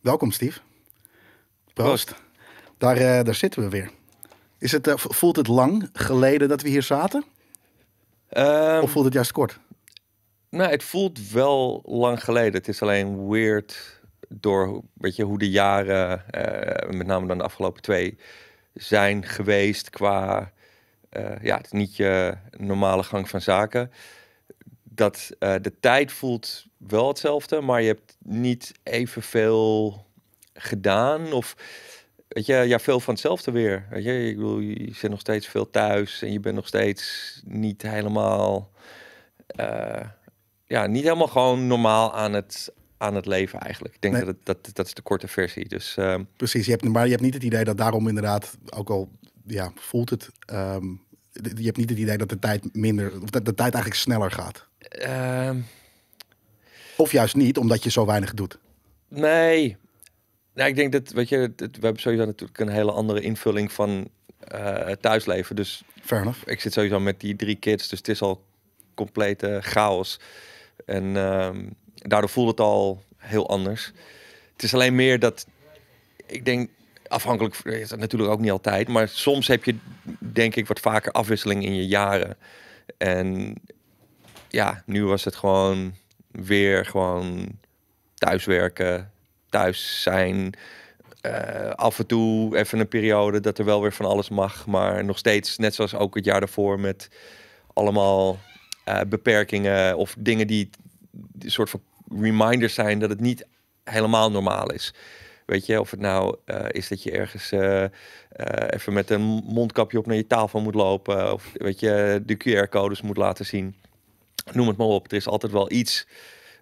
Welkom, Steve. Proost. Daar, eh, daar zitten we weer. Is het, eh, voelt het lang geleden dat we hier zaten? Ehm, of voelt het juist kort? Nou, het voelt wel lang geleden. Het is alleen weird door weet je, hoe de jaren, eh, met name dan de afgelopen twee, zijn geweest qua... ja, het niet je normale gang van zaken dat eh, de tijd voelt wel hetzelfde, maar je hebt niet evenveel gedaan. Of weet je, ja, veel van hetzelfde weer. Weet je, ik bedoel, je zit nog steeds veel thuis en je bent nog steeds niet helemaal, eh, ja, niet helemaal gewoon normaal aan het, aan het leven eigenlijk. Ik denk nee. dat, dat dat is de korte versie. Dus, ehm, Precies, je hebt, maar je hebt niet het idee dat daarom inderdaad, ook al ja, voelt het, ehm, je hebt niet het idee dat de tijd minder, of dat de tijd eigenlijk sneller gaat. Ehm. of juist niet, omdat je zo weinig doet. Nee. Nou, ik denk dat, weet je, dat, we hebben sowieso natuurlijk een hele andere invulling van uh, thuisleven. Dus Fair enough. ik zit sowieso met die drie kids, dus het is al complete chaos. En ehm, daardoor voelt het al heel anders. Het is alleen meer dat, ik denk, afhankelijk is dat natuurlijk ook niet altijd, maar soms heb je denk ik wat vaker afwisseling in je jaren. En ja, nu was het gewoon weer gewoon thuiswerken, thuis zijn. Eh, af en toe even een periode dat er wel weer van alles mag. Maar nog steeds, net zoals ook het jaar daarvoor, met allemaal eh, beperkingen of dingen die een soort van reminders zijn dat het niet helemaal normaal is. Weet je, of het nou eh, is dat je ergens even met een mondkapje op naar je tafel moet lopen. Of weet je, de QR-codes moet laten zien noem het maar op. Er is altijd wel iets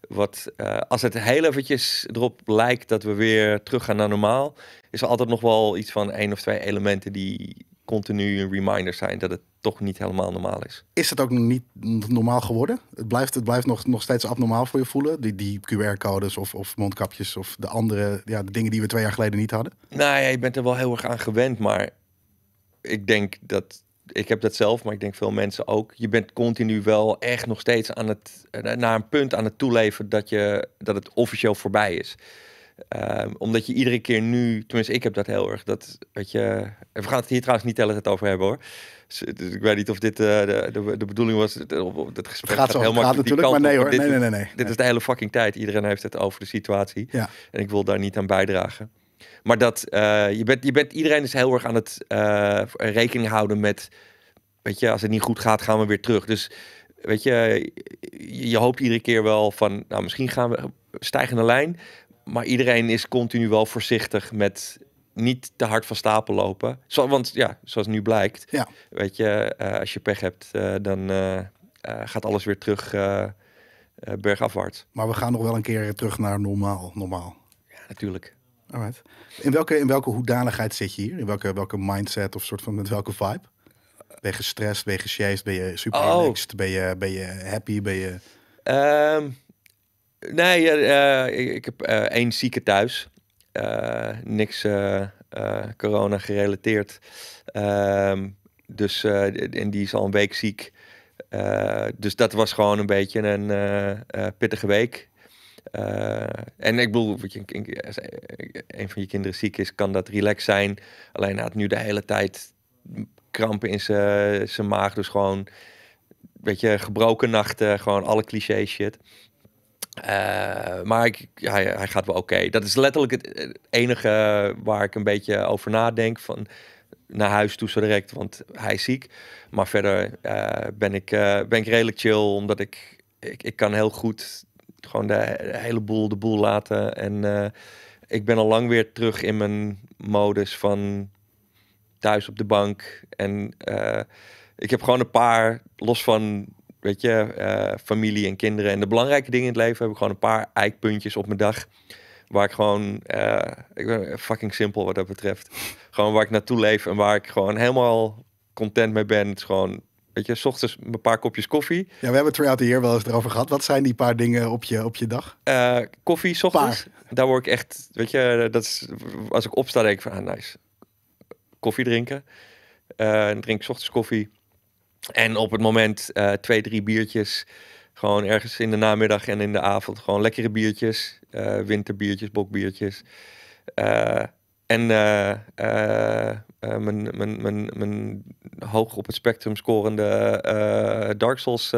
wat, eh, als het heel eventjes erop lijkt dat we weer terug gaan naar normaal, is er altijd nog wel iets van één of twee elementen die continu een reminder zijn dat het toch niet helemaal normaal is. Is het ook niet normaal geworden? Het blijft, het blijft nog, nog steeds abnormaal voor je voelen, die, die QR-codes of, of mondkapjes of de andere ja, de dingen die we twee jaar geleden niet hadden? Nou ja, je bent er wel heel erg aan gewend, maar ik denk dat ik heb dat zelf, maar ik denk veel mensen ook. Je bent continu wel echt nog steeds aan het, eh, naar een punt aan het toeleven dat, je, dat het officieel voorbij is. Ehm, omdat je iedere keer nu, tenminste ik heb dat heel erg, dat weet je, we gaan het hier trouwens niet het over hebben hoor. Dus, dus, ik weet niet of dit eh, de, de, de, bedoeling was, het, het gesprek gaat, gaat heel makkelijk natuurlijk, maar nee hoor, nee, nee, nee, nee, Dit is de hele fucking tijd, iedereen heeft het over de situatie. Ja. En ik wil daar niet aan bijdragen. Maar dat eh, je, bent, je bent, iedereen is heel erg aan het eh, rekening houden met, weet je, als het niet goed gaat, gaan we weer terug. Dus weet je, je hoopt iedere keer wel van, nou misschien gaan we stijgende lijn. Maar iedereen is continu wel voorzichtig met niet te hard van stapel lopen. Zo, want ja, zoals nu blijkt, ja. weet je, eh, als je pech hebt, dan gaat alles weer terug bergafwaarts. Maar we gaan nog wel een keer terug naar normaal. normaal. Ja, natuurlijk. Alright. In welke, in welke hoedanigheid zit je hier? In welke, welke mindset of soort van met welke vibe? Ben je gestrest? Ben je gesjeest? Ben je super oh. relaxed? Ben je, ben je happy? Ben je... Ehm, nee, eh, ik, heb eh, één zieke thuis. Eh, niks corona gerelateerd. Ehm, dus, en die is al een week ziek. dus dat was gewoon een beetje een pittige week. Eh, en ik bedoel, je, eh, een van je kinderen ziek is, kan dat relaxed zijn. Alleen had nu de hele tijd krampen in zijn maag. Dus gewoon, weet je, gebroken nachten, gewoon alle cliché shit. Eh, maar ik, hij, hij, gaat wel oké. Dat is letterlijk het enige waar ik een beetje over nadenk. Van naar huis toe zo direct, want hij is ziek. Maar verder ben, ik, ben ik redelijk chill, omdat ik, ik, ik kan heel goed gewoon de, hele boel de boel laten. En eh, ik ben al lang weer terug in mijn modus van thuis op de bank. En eh, ik heb gewoon een paar, los van weet je, eh, familie en kinderen en de belangrijke dingen in het leven, heb ik gewoon een paar eikpuntjes op mijn dag. Waar ik gewoon, ik ben fucking simpel wat dat betreft. Gewoon waar ik naartoe leef en waar ik gewoon helemaal content mee ben. Het is gewoon Weet je, s ochtends een paar kopjes koffie. Ja, we hebben het hier wel eens erover gehad. Wat zijn die paar dingen op je, op je dag? Eh, koffie, s ochtends. Daar word ik echt, weet je, dat is, als ik opsta denk ik van, ah, nice. Koffie drinken. Eh, drink s ochtends koffie. En op het moment eh, twee, drie biertjes. Gewoon ergens in de namiddag en in de avond. Gewoon lekkere biertjes. winterbiertjes, bokbiertjes. En eh, eh, eh, mijn, mijn, mijn, mijn hoog op het spectrum scorende Dark Souls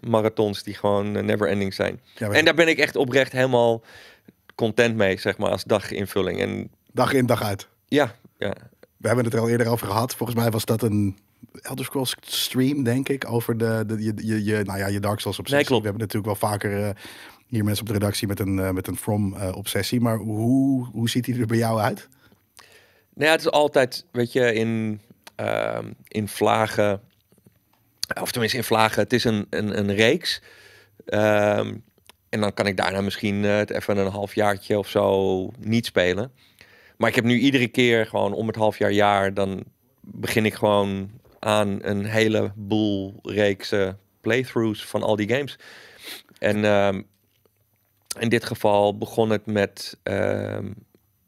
marathons die gewoon never ending zijn. en daar ben ik echt oprecht helemaal content mee, zeg maar, als daginvulling. En... Dag in, dag uit. Ja, ja. We hebben het er al eerder over gehad. Volgens mij was dat een Elder Scrolls stream, denk ik, over de, de, je, je, nou ja, je Dark Souls op zich klopt. We hebben natuurlijk wel vaker hier mensen op de redactie met een, eh, met een From-obsessie. Eh, maar hoe, hoe ziet die er bij jou uit? Nou ja, het is altijd, weet je, in, ehm, in vlagen, of tenminste in vlagen, het is een, een, een reeks. Ehm, en dan kan ik daarna misschien eh, het even een halfjaartje of zo niet spelen. Maar ik heb nu iedere keer gewoon om het half jaar, jaar, dan begin ik gewoon aan een heleboel reeks uh, playthroughs van al die games. En um, in dit geval begon het met ehm,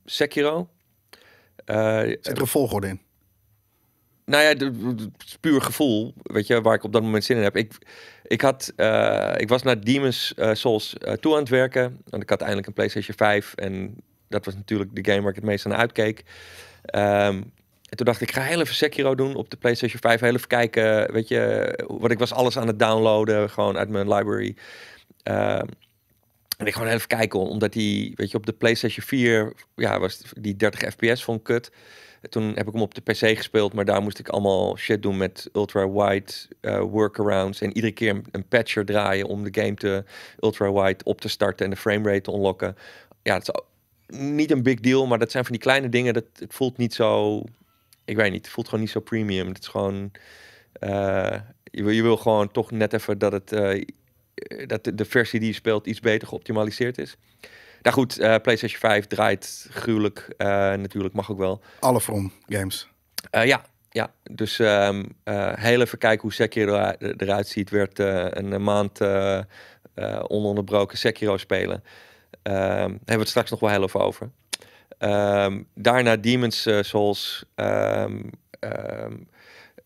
Sekiro. Uh, Zit er een volgorde in? Nou ja, de, puur gevoel, weet je, waar ik op dat moment zin in heb. Ik, ik, had, eh, ik was naar Demon's eh, Souls toe aan het werken. en ik had eindelijk een PlayStation 5. En dat was natuurlijk de game waar ik het meest aan uitkeek. Um, en toen dacht ik, ik ga heel even Sekiro doen op de PlayStation 5. Heel even kijken, weet je, wat ik was alles aan het downloaden, gewoon uit mijn library. Ehm, en ik gewoon even kijken, omdat die, weet je, op de PlayStation 4, ja, was die 30 fps van kut. Toen heb ik hem op de PC gespeeld, maar daar moest ik allemaal shit doen met ultra-wide eh, workarounds. En iedere keer een, patcher draaien om de game te ultra-wide op te starten en de framerate te unlocken. Ja, het is niet een big deal, maar dat zijn van die kleine dingen. Dat, het voelt niet zo, ik weet niet, het voelt gewoon niet zo premium. Het is gewoon, eh, je, wil, je wil gewoon toch net even dat het... Eh, eh, dat de, versie die je speelt iets beter geoptimaliseerd is. Nou goed, eh, PlayStation 5 draait gruwelijk. Eh, natuurlijk mag ook wel. Alle From games. ja, ja, dus um, heel even kijken hoe Sekiro eruit ziet. Werd een maand ononderbroken Sekiro spelen. Ehm, hebben we het straks nog wel heel even over. Ehm, daarna Demon's Souls. Um,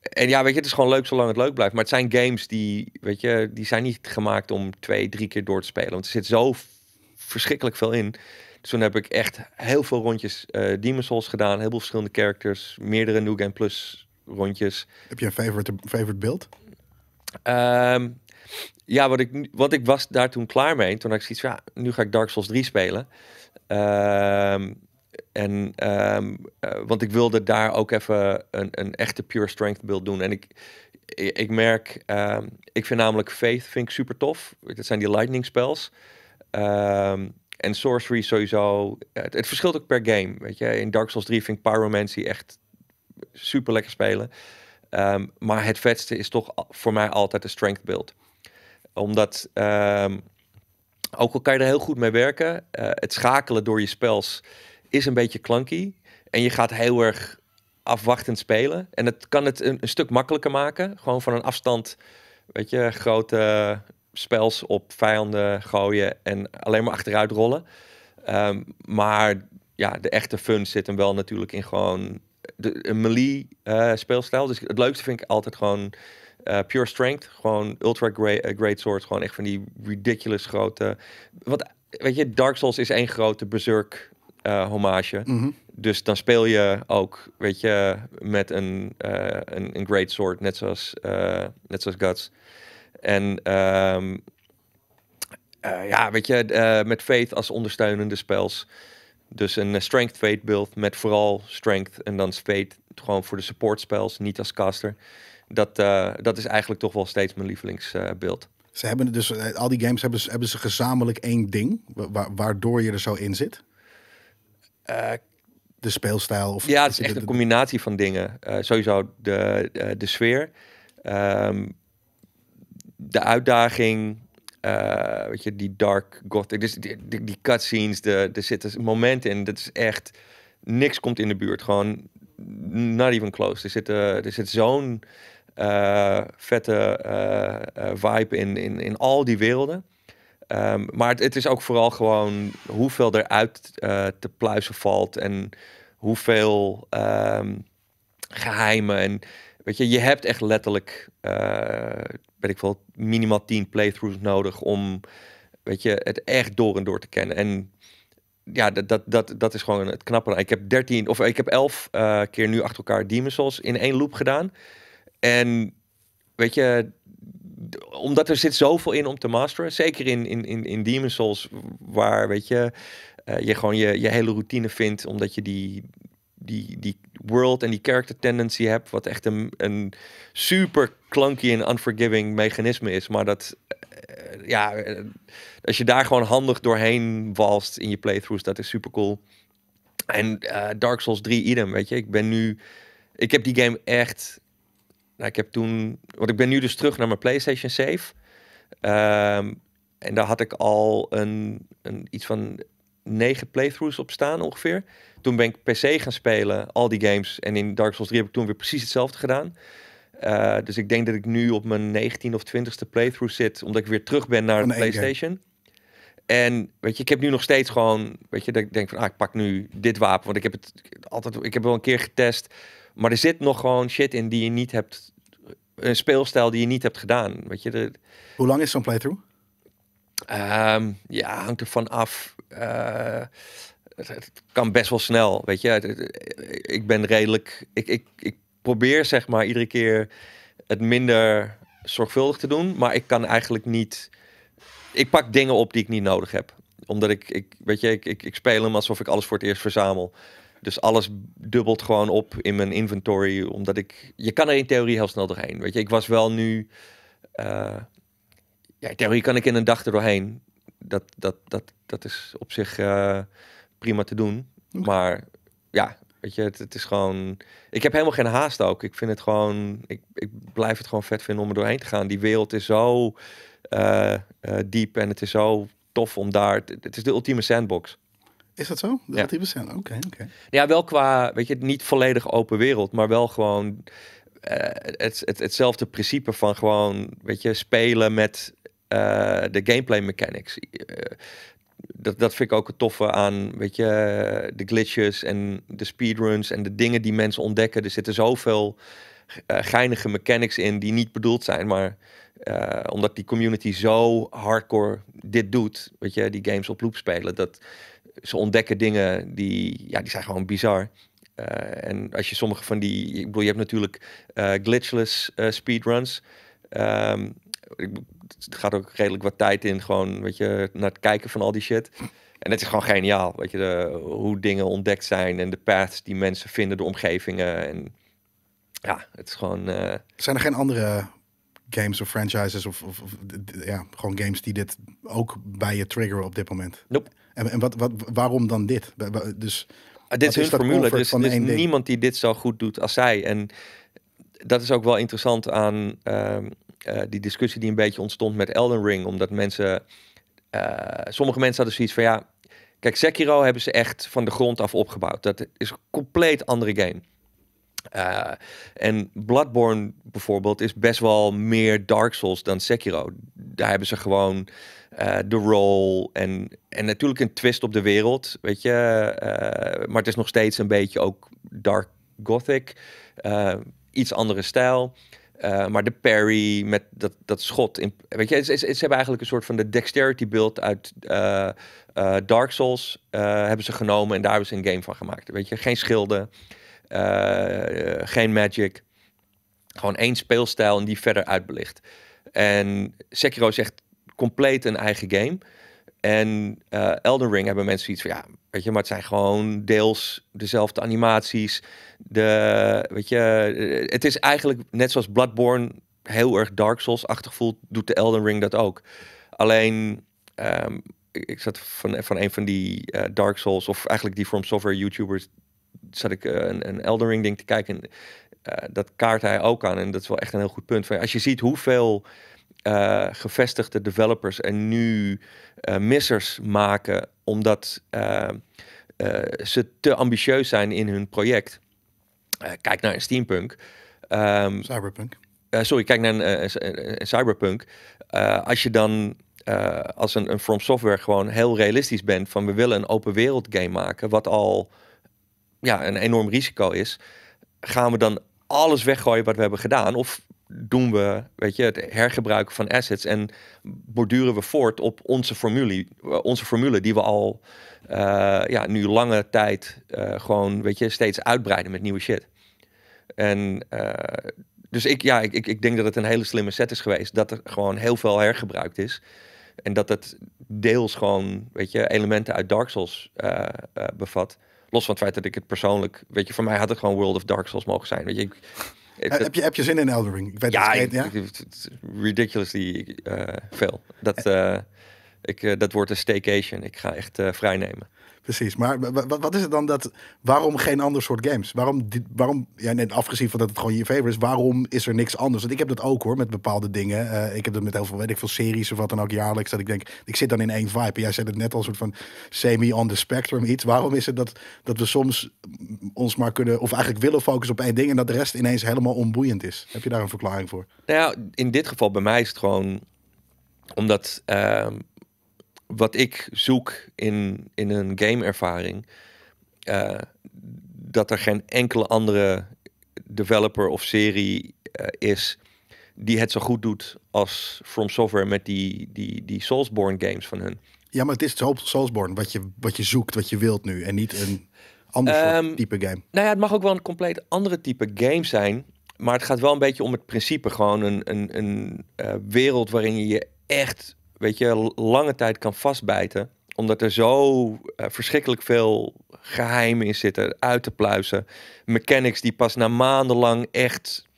en ja, weet je, het is gewoon leuk zolang het leuk blijft. Maar het zijn games die, weet je, die zijn niet gemaakt om twee, drie keer door te spelen. Want er zit zo verschrikkelijk veel in. Dus toen heb ik echt heel veel rondjes uh, eh, Demon Souls gedaan. Heel veel verschillende characters. Meerdere New Game Plus rondjes. Heb je een favorite, favorite beeld? Ehm, ja, wat ik, wat ik was daar toen klaar mee. Toen had ik zoiets van, ja, nu ga ik Dark Souls 3 spelen. Ehm, en, ehm, eh, want ik wilde daar ook even een, een echte pure strength build doen. En ik, ik, merk, ehm, ik vind namelijk Faith vind ik super tof. Dat zijn die lightning spells. Ehm, en Sorcery sowieso. Het, verschilt ook per game. Weet je? In Dark Souls 3 vind ik Pyromancy echt super lekker spelen. maar het vetste is toch voor mij altijd de strength build. Omdat ook al kan je er heel goed mee werken, eh, het schakelen door je spels is een beetje clunky. En je gaat heel erg afwachtend spelen. En het kan het een, stuk makkelijker maken. Gewoon van een afstand, weet je, grote spels op vijanden gooien en alleen maar achteruit rollen. Ehm, maar ja, de echte fun zit hem wel natuurlijk in gewoon de, een melee uh, speelstijl. Dus het leukste vind ik altijd gewoon eh, pure strength. Gewoon ultra great, uh, great sword. Gewoon echt van die ridiculous grote... Want weet je, Dark Souls is één grote berserk uh, hommage. Mhm. Dus dan speel je ook, weet je, met een, eh, een, een, great sword, net zoals, uh, net zoals Guts. En ehm, ja, weet je, met Faith als ondersteunende spels. Dus een strength Faith build met vooral strength en dan Faith gewoon voor de support spels, niet als caster. Dat, dat is eigenlijk toch wel steeds mijn lievelingsbeeld. ze hebben dus, al die games hebben, hebben ze gezamenlijk één ding, waardoor je er zo in zit de speelstijl? Of ja, het is echt de, een combinatie van dingen. Eh, sowieso de, de, eh, de sfeer, ehm, de uitdaging, eh, weet je, die dark gothic, dus die, die, die cutscenes, de, er zitten momenten in, dat is echt, niks komt in de buurt, gewoon not even close. Er zit, er zit zo'n vette vibe in, in, in al die werelden. Ehm, maar het, is ook vooral gewoon hoeveel eruit uh, eh, te pluizen valt en hoeveel ehm, geheimen. En weet je, je hebt echt letterlijk, uh, ik wel, minimaal 10 playthroughs nodig om, weet je, het echt door en door te kennen. En ja, dat, dat, dat, dat is gewoon het knappe. Ik heb 13 of ik heb 11 eh, keer nu achter elkaar dimensals in één loop gedaan. En weet je, omdat er zit zoveel in om te masteren. Zeker in, in, in, in Demon Souls, waar weet je, eh, je gewoon je, je hele routine vindt, omdat je die, die, die world en die character tendency hebt, wat echt een, een super clunky en unforgiving mechanisme is. Maar dat, eh, ja, eh, als je daar gewoon handig doorheen walst in je playthroughs, dat is super cool. En Dark Souls 3 idem, weet je, ik ben nu, ik heb die game echt nou, ik heb toen, want ik ben nu dus terug naar mijn PlayStation Safe. Ehm, en daar had ik al een, een, iets van negen playthroughs op staan ongeveer. Toen ben ik per se gaan spelen, al die games. En in Dark Souls 3 heb ik toen weer precies hetzelfde gedaan. Eh, dus ik denk dat ik nu op mijn 19 of 20ste playthrough zit, omdat ik weer terug ben naar de PlayStation. En weet je, ik heb nu nog steeds gewoon, weet je, dat ik denk van, ah, ik pak nu dit wapen, want ik heb het altijd, ik heb wel een keer getest, maar er zit nog gewoon shit in die je niet hebt een speelstijl die je niet hebt gedaan. Weet je, de, Hoe lang is zo'n playthrough? Ehm, ja, hangt er van af. Eh, het, kan best wel snel, weet je. ik ben redelijk... Ik, ik, ik probeer zeg maar iedere keer het minder zorgvuldig te doen. Maar ik kan eigenlijk niet... Ik pak dingen op die ik niet nodig heb omdat ik, ik weet je, ik, ik, ik speel hem alsof ik alles voor het eerst verzamel. Dus alles dubbelt gewoon op in mijn inventory. Omdat ik. Je kan er in theorie heel snel doorheen. Weet je, ik was wel nu. Uh, ja, in theorie kan ik in een dag er doorheen. Dat, dat, dat, dat is op zich eh, prima te doen. Maar ja, weet je, het, is gewoon. Ik heb helemaal geen haast ook. Ik vind het gewoon. Ik, ik blijf het gewoon vet vinden om er doorheen te gaan. Die wereld is zo eh, diep en het is zo tof om daar. het is de ultieme sandbox. Is dat zo? Dat ja. 10%? Oké, Ja, wel qua, weet je, niet volledig open wereld, maar wel gewoon eh, het, het, hetzelfde principe van gewoon, weet je, spelen met eh, de gameplay mechanics. Eh, dat, dat vind ik ook het toffe aan, weet je, de glitches en de speedruns en de dingen die mensen ontdekken. Er zitten zoveel geinige mechanics in die niet bedoeld zijn, maar omdat die community zo hardcore dit doet, weet je, die games op loop spelen, dat ze ontdekken dingen die, ja, die zijn gewoon bizar. Eh, en als je sommige van die, ik bedoel, je hebt natuurlijk eh, glitchless eh, speedruns. Um, het gaat ook redelijk wat tijd in, gewoon, weet je, naar het kijken van al die shit. En het is gewoon geniaal, weet je, de, hoe dingen ontdekt zijn en de paths die mensen vinden, de omgevingen. En ja, het is gewoon. Zijn er geen andere games of franchises of, of, ja, gewoon games die dit ook bij je triggeren op dit moment? En, en wat, wat, waarom dan dit? Dus, ah, dit is hun formule. Er is, niemand die dit zo goed doet als zij. En dat is ook wel interessant aan ehm, eh, die discussie die een beetje ontstond met Elden Ring. Omdat mensen, eh, sommige mensen hadden zoiets van ja, kijk Sekiro hebben ze echt van de grond af opgebouwd. Dat is een compleet andere game. Eh, en Bloodborne bijvoorbeeld is best wel meer Dark Souls dan Sekiro. Daar hebben ze gewoon eh, de rol en, en natuurlijk een twist op de wereld, weet je. Eh, maar het is nog steeds een beetje ook dark gothic, iets andere stijl. maar de parry met dat, dat schot. In, weet je, ze, ze, hebben eigenlijk een soort van de dexterity build uit Dark Souls hebben ze genomen en daar hebben ze een game van gemaakt. Weet je, geen schilden. Eh, geen magic. Gewoon één speelstijl en die verder uitbelicht. En Sekiro is echt compleet een eigen game. En eh, Elden Ring hebben mensen iets van, ja, weet je, maar het zijn gewoon deels dezelfde animaties. De, weet je, eh, het is eigenlijk net zoals Bloodborne heel erg Dark Souls-achtig voelt, doet de Elden Ring dat ook. Alleen, ehm, ik, zat van, van een van die Dark Souls, of eigenlijk die From Software YouTubers zat ik eh, een, een ding te kijken. Eh, dat kaart hij ook aan. En dat is wel echt een heel goed punt. Van, als je ziet hoeveel eh, gevestigde developers en nu missers maken omdat ze te ambitieus zijn in hun project. kijk naar een steampunk. Ehm, cyberpunk. sorry, kijk naar een, cyberpunk. als je dan als een, een From Software gewoon heel realistisch bent van we willen een open wereld game maken, wat al ja, een enorm risico is, gaan we dan alles weggooien wat we hebben gedaan? Of doen we weet je, het hergebruiken van assets en borduren we voort op onze formule, onze formule die we al eh, ja, nu lange tijd eh, gewoon weet je, steeds uitbreiden met nieuwe shit. En eh, dus ik, ja, ik, ik denk dat het een hele slimme set is geweest, dat er gewoon heel veel hergebruikt is. En dat het deels gewoon, weet je, elementen uit Dark Souls bevat. Los van het feit dat ik het persoonlijk... Weet je, voor mij had het gewoon World of Dark Souls mogen zijn. Weet je, ik, eh, heb, je, heb je zin in Eldering? Ik weet ja, het, ja? ridiculously uh, veel. Dat, uh, ik, dat wordt een staycation. Ik ga echt vrij nemen precies. Maar wat is het dan dat. Waarom geen ander soort games? Waarom. waarom ja, net afgezien van dat het gewoon je favorite is. Waarom is er niks anders? Want ik heb dat ook hoor met bepaalde dingen. Eh, ik heb dat met heel veel, weet ik veel series of wat dan ook jaarlijks. Dat ik denk, ik zit dan in één vibe. En jij zei het net al een soort van semi-on the spectrum iets. Waarom is het dat, dat we soms ons maar kunnen. of eigenlijk willen focussen op één ding. en dat de rest ineens helemaal onboeiend is? Heb je daar een verklaring voor? Nou ja, in dit geval bij mij is het gewoon. omdat. Ehm, wat ik zoek in, in een game-ervaring, uh, dat er geen enkele andere developer of serie eh, is die het zo goed doet als From Software met die, die, die Soulsborne games van hun. Ja, maar het is Soulsborne wat je, wat je zoekt, wat je wilt nu en niet een ander ehm, type game. Nou ja, het mag ook wel een compleet andere type game zijn, maar het gaat wel een beetje om het principe. Gewoon een, een, een eh, wereld waarin je je echt weet je, lange tijd kan vastbijten. Omdat er zo eh, verschrikkelijk veel geheimen in zitten, uit te pluizen. Mechanics die pas na maandenlang echt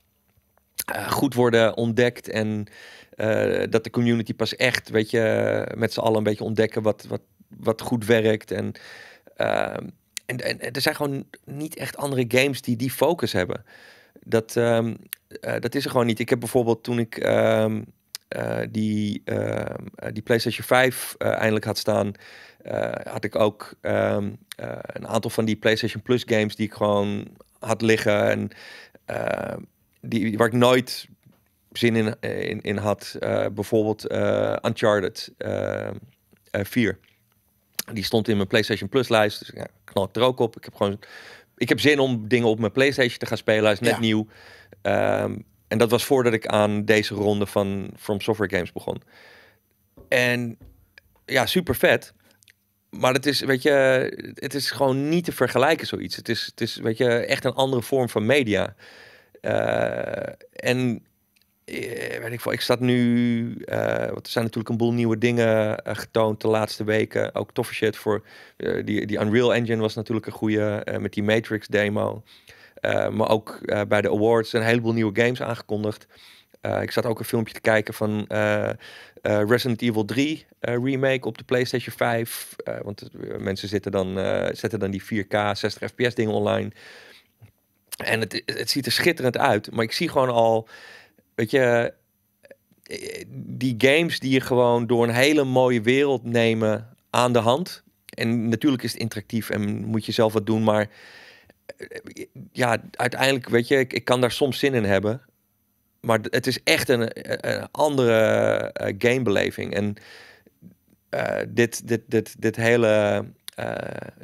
eh, goed worden ontdekt. En eh, dat de community pas echt, weet je, met z'n allen een beetje ontdekken wat, wat, wat goed werkt. En, ehm, en, en, er zijn gewoon niet echt andere games die die focus hebben. Dat, ehm, dat is er gewoon niet. Ik heb bijvoorbeeld toen ik. Ehm, eh, die, ehm, eh, die PlayStation 5 eh, eindelijk had staan, had ik ook ehm, een aantal van die PlayStation Plus games die ik gewoon had liggen en ehm, die, waar ik nooit zin in, in, had. bijvoorbeeld Uncharted 4. Die stond in mijn PlayStation Plus lijst. Dus ja, knal ik er ook op. Ik heb gewoon. Ik heb zin om dingen op mijn PlayStation te gaan spelen. Hij is net nieuw. En dat was voordat ik aan deze ronde van From Software Games begon. En ja, super vet. Maar het is, weet je, het is gewoon niet te vergelijken zoiets. Het is, het is weet je, echt een andere vorm van media. Eh, en eh, weet ik veel, ik zat nu, eh, er zijn natuurlijk een boel nieuwe dingen getoond de laatste weken. Ook toffe shit voor, die, die Unreal Engine was natuurlijk een goede, met die Matrix demo. Eh, maar ook eh, bij de awards een heleboel nieuwe games aangekondigd. Eh, ik zat ook een filmpje te kijken van Resident Evil 3 remake op de PlayStation 5. want mensen zitten dan, zetten dan die 4K 60 fps dingen online. En het, het ziet er schitterend uit. Maar ik zie gewoon al, weet je, die games die je gewoon door een hele mooie wereld nemen aan de hand. En natuurlijk is het interactief en moet je zelf wat doen, maar ja, uiteindelijk, weet je, ik, ik kan daar soms zin in hebben. Maar het is echt een, andere eh, gamebeleving. En eh, dit, dit, dit, dit hele. Eh,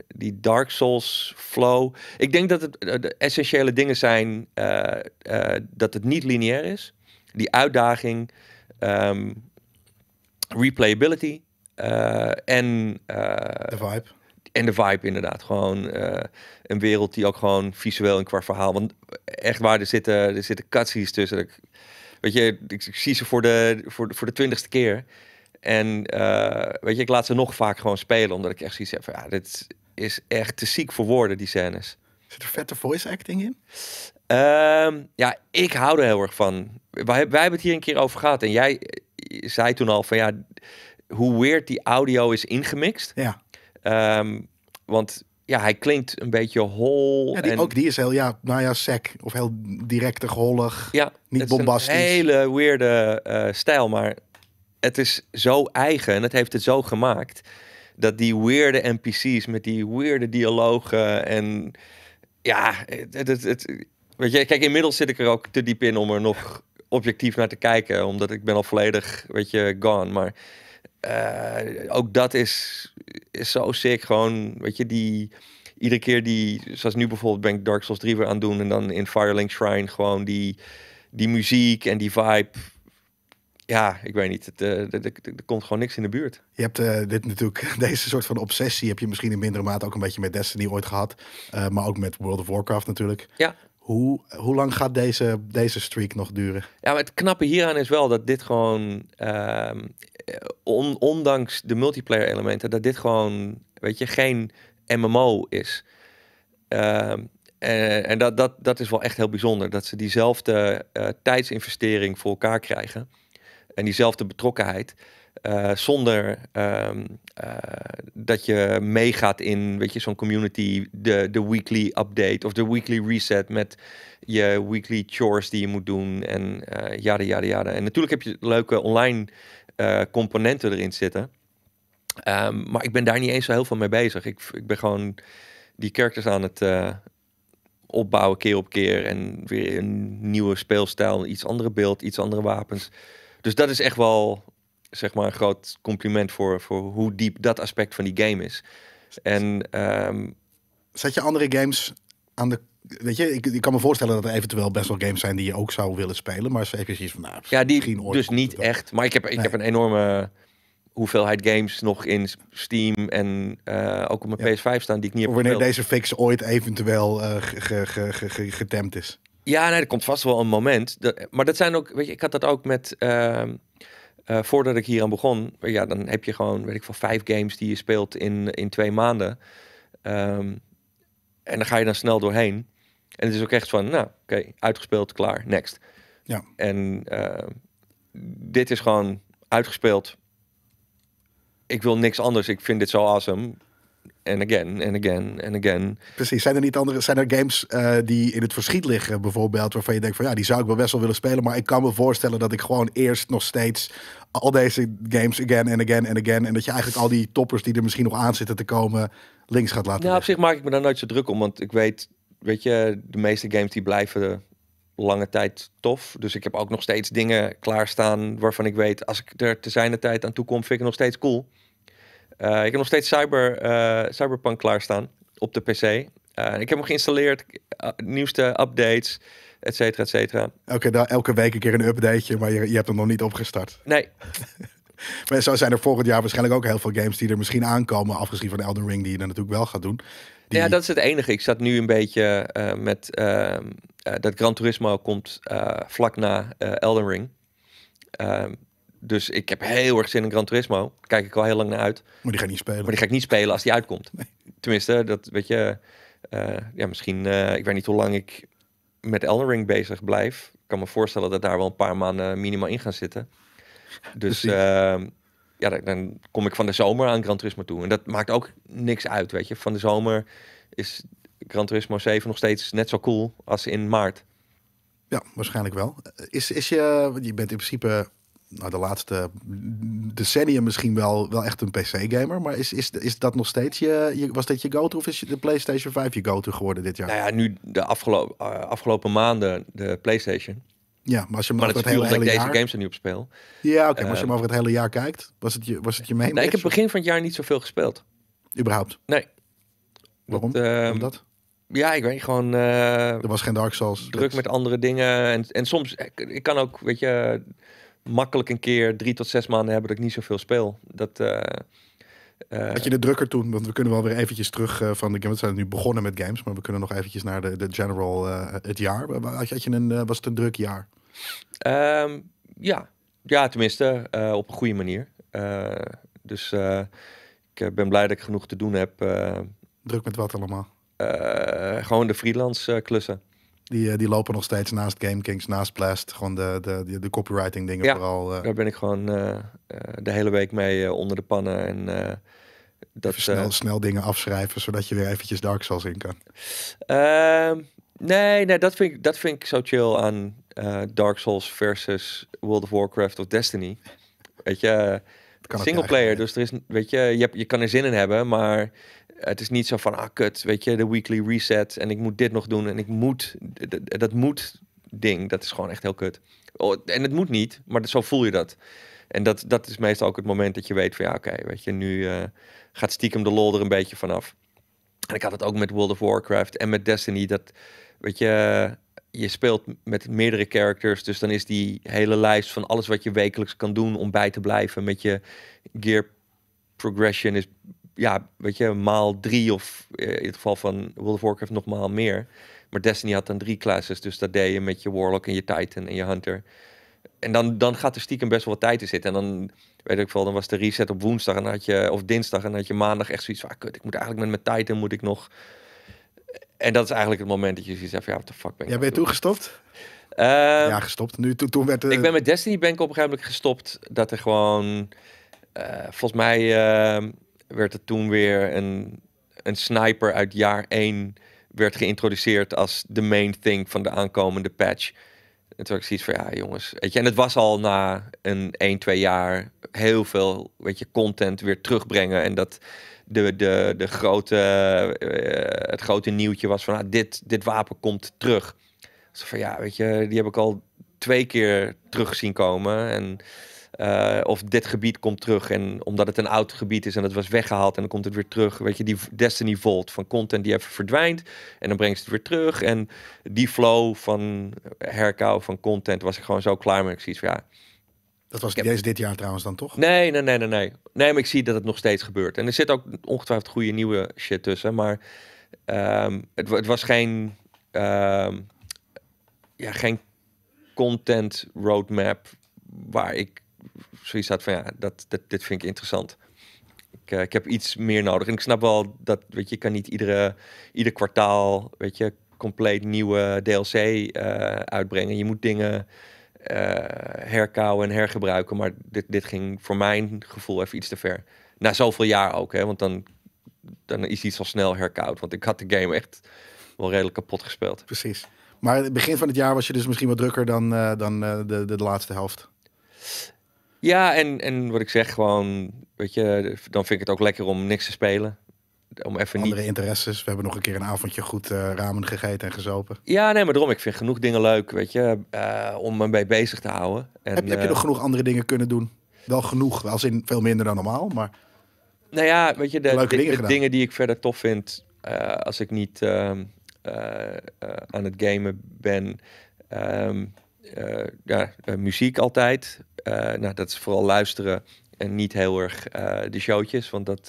die Dark Souls flow. Ik denk dat het de essentiële dingen zijn dat het niet lineair is. Die uitdaging, ehm, replayability en. de vibe en de vibe inderdaad. Gewoon eh, een wereld die ook gewoon visueel en qua verhaal. Want echt waar, er zitten, er zitten cutscenes tussen. Ik, weet je, ik, zie ze voor de, voor, de, voor de twintigste keer. En eh, weet je, ik laat ze nog vaak gewoon spelen. Omdat ik echt zoiets heb van, ja, dit is echt te ziek voor woorden, die scènes. Zit er vette voice acting in? Ehm, ja, ik hou er heel erg van. Wij, wij hebben het hier een keer over gehad. En jij eh, zei toen al van, ja, hoe weird die audio is ingemixt. Ja Ehm, want ja, hij klinkt een beetje hol. Ja, die, en... Ook die is heel, ja, nou ja, sec. Of heel directe, gollig. Ja, niet bombastisch. een hele weerde eh, stijl, maar het is zo eigen en het heeft het zo gemaakt. Dat die weirde NPC's met die weirde dialogen en ja, het, het, weet je, kijk, inmiddels zit ik er ook te diep in om er nog objectief naar te kijken, omdat ik ben al volledig, weet je, gone. Maar eh, ook dat is, is zo sick. Gewoon, weet je, die... Iedere keer die... Zoals nu bijvoorbeeld ben ik Dark Souls 3 weer aan doen. En dan in Firelink Shrine gewoon die, die muziek en die vibe ja, ik weet niet. Eh, er komt gewoon niks in de buurt. Je hebt eh, dit natuurlijk, deze soort van obsessie heb je misschien in mindere mate ook een beetje met Destiny ooit gehad. maar ook met World of Warcraft natuurlijk. Ja. Hoe, hoe lang gaat deze, deze streak nog duren? Ja, het knappe hieraan is wel dat dit gewoon, ehm, on, ondanks de multiplayer elementen, dat dit gewoon, weet je, geen MMO is. en, ehm, eh, en dat, dat, dat is wel echt heel bijzonder, dat ze diezelfde uh, tijdsinvestering voor elkaar krijgen en diezelfde betrokkenheid. Eh, zonder ehm, eh, dat je meegaat in, weet je, zo'n community, de, de weekly update of de weekly reset met je weekly chores die je moet doen en ja, eh, jada, jada, jada. En natuurlijk heb je leuke online componenten erin zitten. Ehm, maar ik ben daar niet eens zo heel veel mee bezig. Ik, ik ben gewoon die characters aan het opbouwen keer op keer. En weer een nieuwe speelstijl, iets andere beeld, iets andere wapens. Dus dat is echt wel zeg maar een groot compliment voor, voor hoe diep dat aspect van die game is. En, ehm, Zet je andere games aan de Weet je, ik, ik, kan me voorstellen dat er eventueel best wel games zijn die je ook zou willen spelen. Maar zeker even van, nou, ja, die dus niet echt. Maar ik heb, ik heb een enorme hoeveelheid games nog in Steam en eh, ook op mijn PS5 staan die ik niet heb Wanneer deze fix ooit eventueel uh, getemd is. Ja, nee, er komt vast wel een moment. maar dat zijn ook, weet je, ik had dat ook met... Ehm, eh, voordat ik hier aan begon, ja, dan heb je gewoon, weet ik veel, vijf games die je speelt in, in twee maanden. Ehm, en dan ga je dan snel doorheen. En het is ook echt van, nou, oké, uitgespeeld, klaar, next. Ja. En eh, dit is gewoon uitgespeeld. Ik wil niks anders. Ik vind dit zo awesome en again, en again, en again. Precies. Zijn er niet andere, zijn er games eh, die in het verschiet liggen, bijvoorbeeld, waarvan je denkt van ja, die zou ik wel best wel willen spelen, maar ik kan me voorstellen dat ik gewoon eerst nog steeds al deze games again en again en again, en dat je eigenlijk al die toppers die er misschien nog aan zitten te komen links gaat laten. Nou, op zich maak ik me daar nooit zo druk om, want ik weet, weet je, de meeste games die blijven lange tijd tof. Dus ik heb ook nog steeds dingen klaarstaan waarvan ik weet, als ik er te zijn de tijd aan toe kom, vind ik het nog steeds cool. Eh, ik heb nog steeds cyber, uh, Cyberpunk klaarstaan op de PC. Eh, ik heb hem geïnstalleerd, nieuwste updates, et cetera, et cetera. Elke, elke week een keer een updateje, maar je, je hebt hem nog niet opgestart. Nee. maar zo zijn er volgend jaar waarschijnlijk ook heel veel games die er misschien aankomen, afgezien van Elden Ring, die je dan natuurlijk wel gaat doen. Ja, dat is het enige. Ik zat nu een beetje met ehm, dat Gran Turismo komt vlak na Elden Ring. Ehm, dus ik heb heel erg zin in Gran Turismo. kijk ik al heel lang naar uit. Maar die ga ik niet spelen. Maar die ga ik niet spelen als die uitkomt. Tenminste, dat weet je. Eh, ja, misschien. Eh, ik weet niet hoe lang ik met Elden Ring bezig blijf. Ik kan me voorstellen dat daar wel een paar maanden minimaal in gaan zitten. Dus ehm, ja, dan, kom ik van de zomer aan Gran Turismo toe. En dat maakt ook niks uit, weet je. Van de zomer is Gran Turismo 7 nog steeds net zo cool als in maart. Ja, waarschijnlijk wel. Is, is je, je bent in principe nou, de laatste decennia misschien wel, wel echt een PC-gamer. Maar is, is, is dat nog steeds je, Was dat je go-to of is de PlayStation 5 je go-to geworden dit jaar? Nou ja, nu de afgelopen, eh, afgelopen maanden de PlayStation. Ja, maar als je maar, het, hele, jaar... deze games er nu op speel. Ja, oké, maar als je maar eh, over het hele jaar kijkt, was het je, was het je mee Nee, nou, ik heb begin van het jaar niet zoveel gespeeld. Überhaupt? Nee. Waarom? Dat, ehm, dat? Ja, ik weet gewoon... Eh, er was geen Dark Souls. Druk met andere dingen. En, en soms, ik kan ook, weet je makkelijk een keer drie tot zes maanden hebben dat ik niet zoveel speel. Dat, eh, eh, Had je de drukker toen? Want we kunnen wel weer eventjes terug eh, van de games. We zijn nu begonnen met games, maar we kunnen nog eventjes naar de, de general het jaar. Had je, had je een, was het een druk jaar? Ehm, ja. ja, tenminste op een goede manier. dus ik ben blij dat ik genoeg te doen heb. druk met wat allemaal? gewoon de freelance klussen. Die, eh, die lopen nog steeds naast Game Kings, naast Blast. Gewoon de, de, de, de copywriting dingen ja, vooral. Eh. daar ben ik gewoon eh, de hele week mee onder de pannen. En, dat, snel, snel dingen afschrijven, zodat je weer eventjes Dark Souls in kan. Ehm, nee, nee dat, vind ik, dat vind ik zo chill aan Dark Souls versus World of Warcraft of Destiny. Weet je, single player, dus er is, weet je, je, je kan er zin in hebben, maar het is niet zo van, ah kut, weet je, de weekly reset en ik moet dit nog doen en ik moet, dat moet ding, dat is gewoon echt heel kut. Oh, en het moet niet, maar zo voel je dat. En dat, dat is meestal ook het moment dat je weet van ja, oké, weet je, nu eh, gaat stiekem de lol er een beetje vanaf. En ik had het ook met World of Warcraft en met Destiny. Dat, weet je, je speelt met meerdere characters. Dus dan is die hele lijst van alles wat je wekelijks kan doen om bij te blijven met je gear progression is ja, weet je, maal drie of eh, in het geval van World of Warcraft nog maal meer. Maar Destiny had dan drie classes, dus dat deed je met je Warlock en je Titan en je Hunter. En dan, dan gaat er stiekem best wel wat tijd in zitten. En dan, weet ik wel, dan was de reset op woensdag en had je, of dinsdag en had je maandag echt zoiets van, ah, kut, ik moet eigenlijk met mijn Titan moet ik nog... En dat is eigenlijk het moment dat je zoiets hebt ja, wat the fuck ben ik Jij je toegestopt? Ehm, ja, gestopt. Nu, toen, toen werd, Ik ben met Destiny Bank ik op een gegeven moment gestopt dat er gewoon, eh, volgens mij ehm, werd het toen weer een, een sniper uit jaar 1 werd geïntroduceerd als de main thing van de aankomende patch. En toen had ik zoiets van, ja jongens, weet je, en het was al na een 1, 2 jaar heel veel, weet je, content weer terugbrengen. En dat de, de, de grote, eh, het grote nieuwtje was van, ah, dit, dit wapen komt terug. Dus van, ja, weet je, die heb ik al twee keer terug zien komen en eh, of dit gebied komt terug en omdat het een oud gebied is en het was weggehaald en dan komt het weer terug. Weet je, die Destiny Vault van content die even verdwijnt en dan brengt ze het weer terug. En die flow van herkau van content was ik gewoon zo klaar met. Ik zoiets van ja, dat was deze dit jaar trouwens dan toch? Nee, nee, nee, nee, nee. Nee, maar ik zie dat het nog steeds gebeurt. En er zit ook ongetwijfeld goede nieuwe shit tussen. Maar ehm, het, het, was geen, ehm, ja, geen content roadmap waar ik zoiets had van ja, dat, dat, dit vind ik interessant. Ik, eh, ik heb iets meer nodig. En ik snap wel dat, weet je, kan niet iedere, ieder kwartaal, weet je, compleet nieuwe DLC eh, uitbrengen. Je moet dingen uh, eh, herkauwen en hergebruiken. Maar dit, dit ging voor mijn gevoel even iets te ver. Na zoveel jaar ook, hè, want dan, dan is iets al snel herkoud. Want ik had de game echt wel redelijk kapot gespeeld. Precies. Maar het begin van het jaar was je dus misschien wat drukker dan, dan de, de, laatste helft. Ja, en, en wat ik zeg, gewoon, weet je, dan vind ik het ook lekker om niks te spelen. Om even Andere interesses. We hebben nog een keer een avondje goed eh, ramen gegeten en gezopen. Ja, nee, maar daarom. Ik vind genoeg dingen leuk, weet je, eh, om me mee bezig te houden. En, heb, heb je eh, nog genoeg andere dingen kunnen doen? Wel genoeg, als in veel minder dan normaal, maar... Nou ja, weet je, de, dingen, dingen, die ik verder tof vind, als ik niet ehm, aan het gamen ben... Ehm, eh, ja, eh, muziek altijd. Eh, nou, dat is vooral luisteren en niet heel erg de showtjes, want dat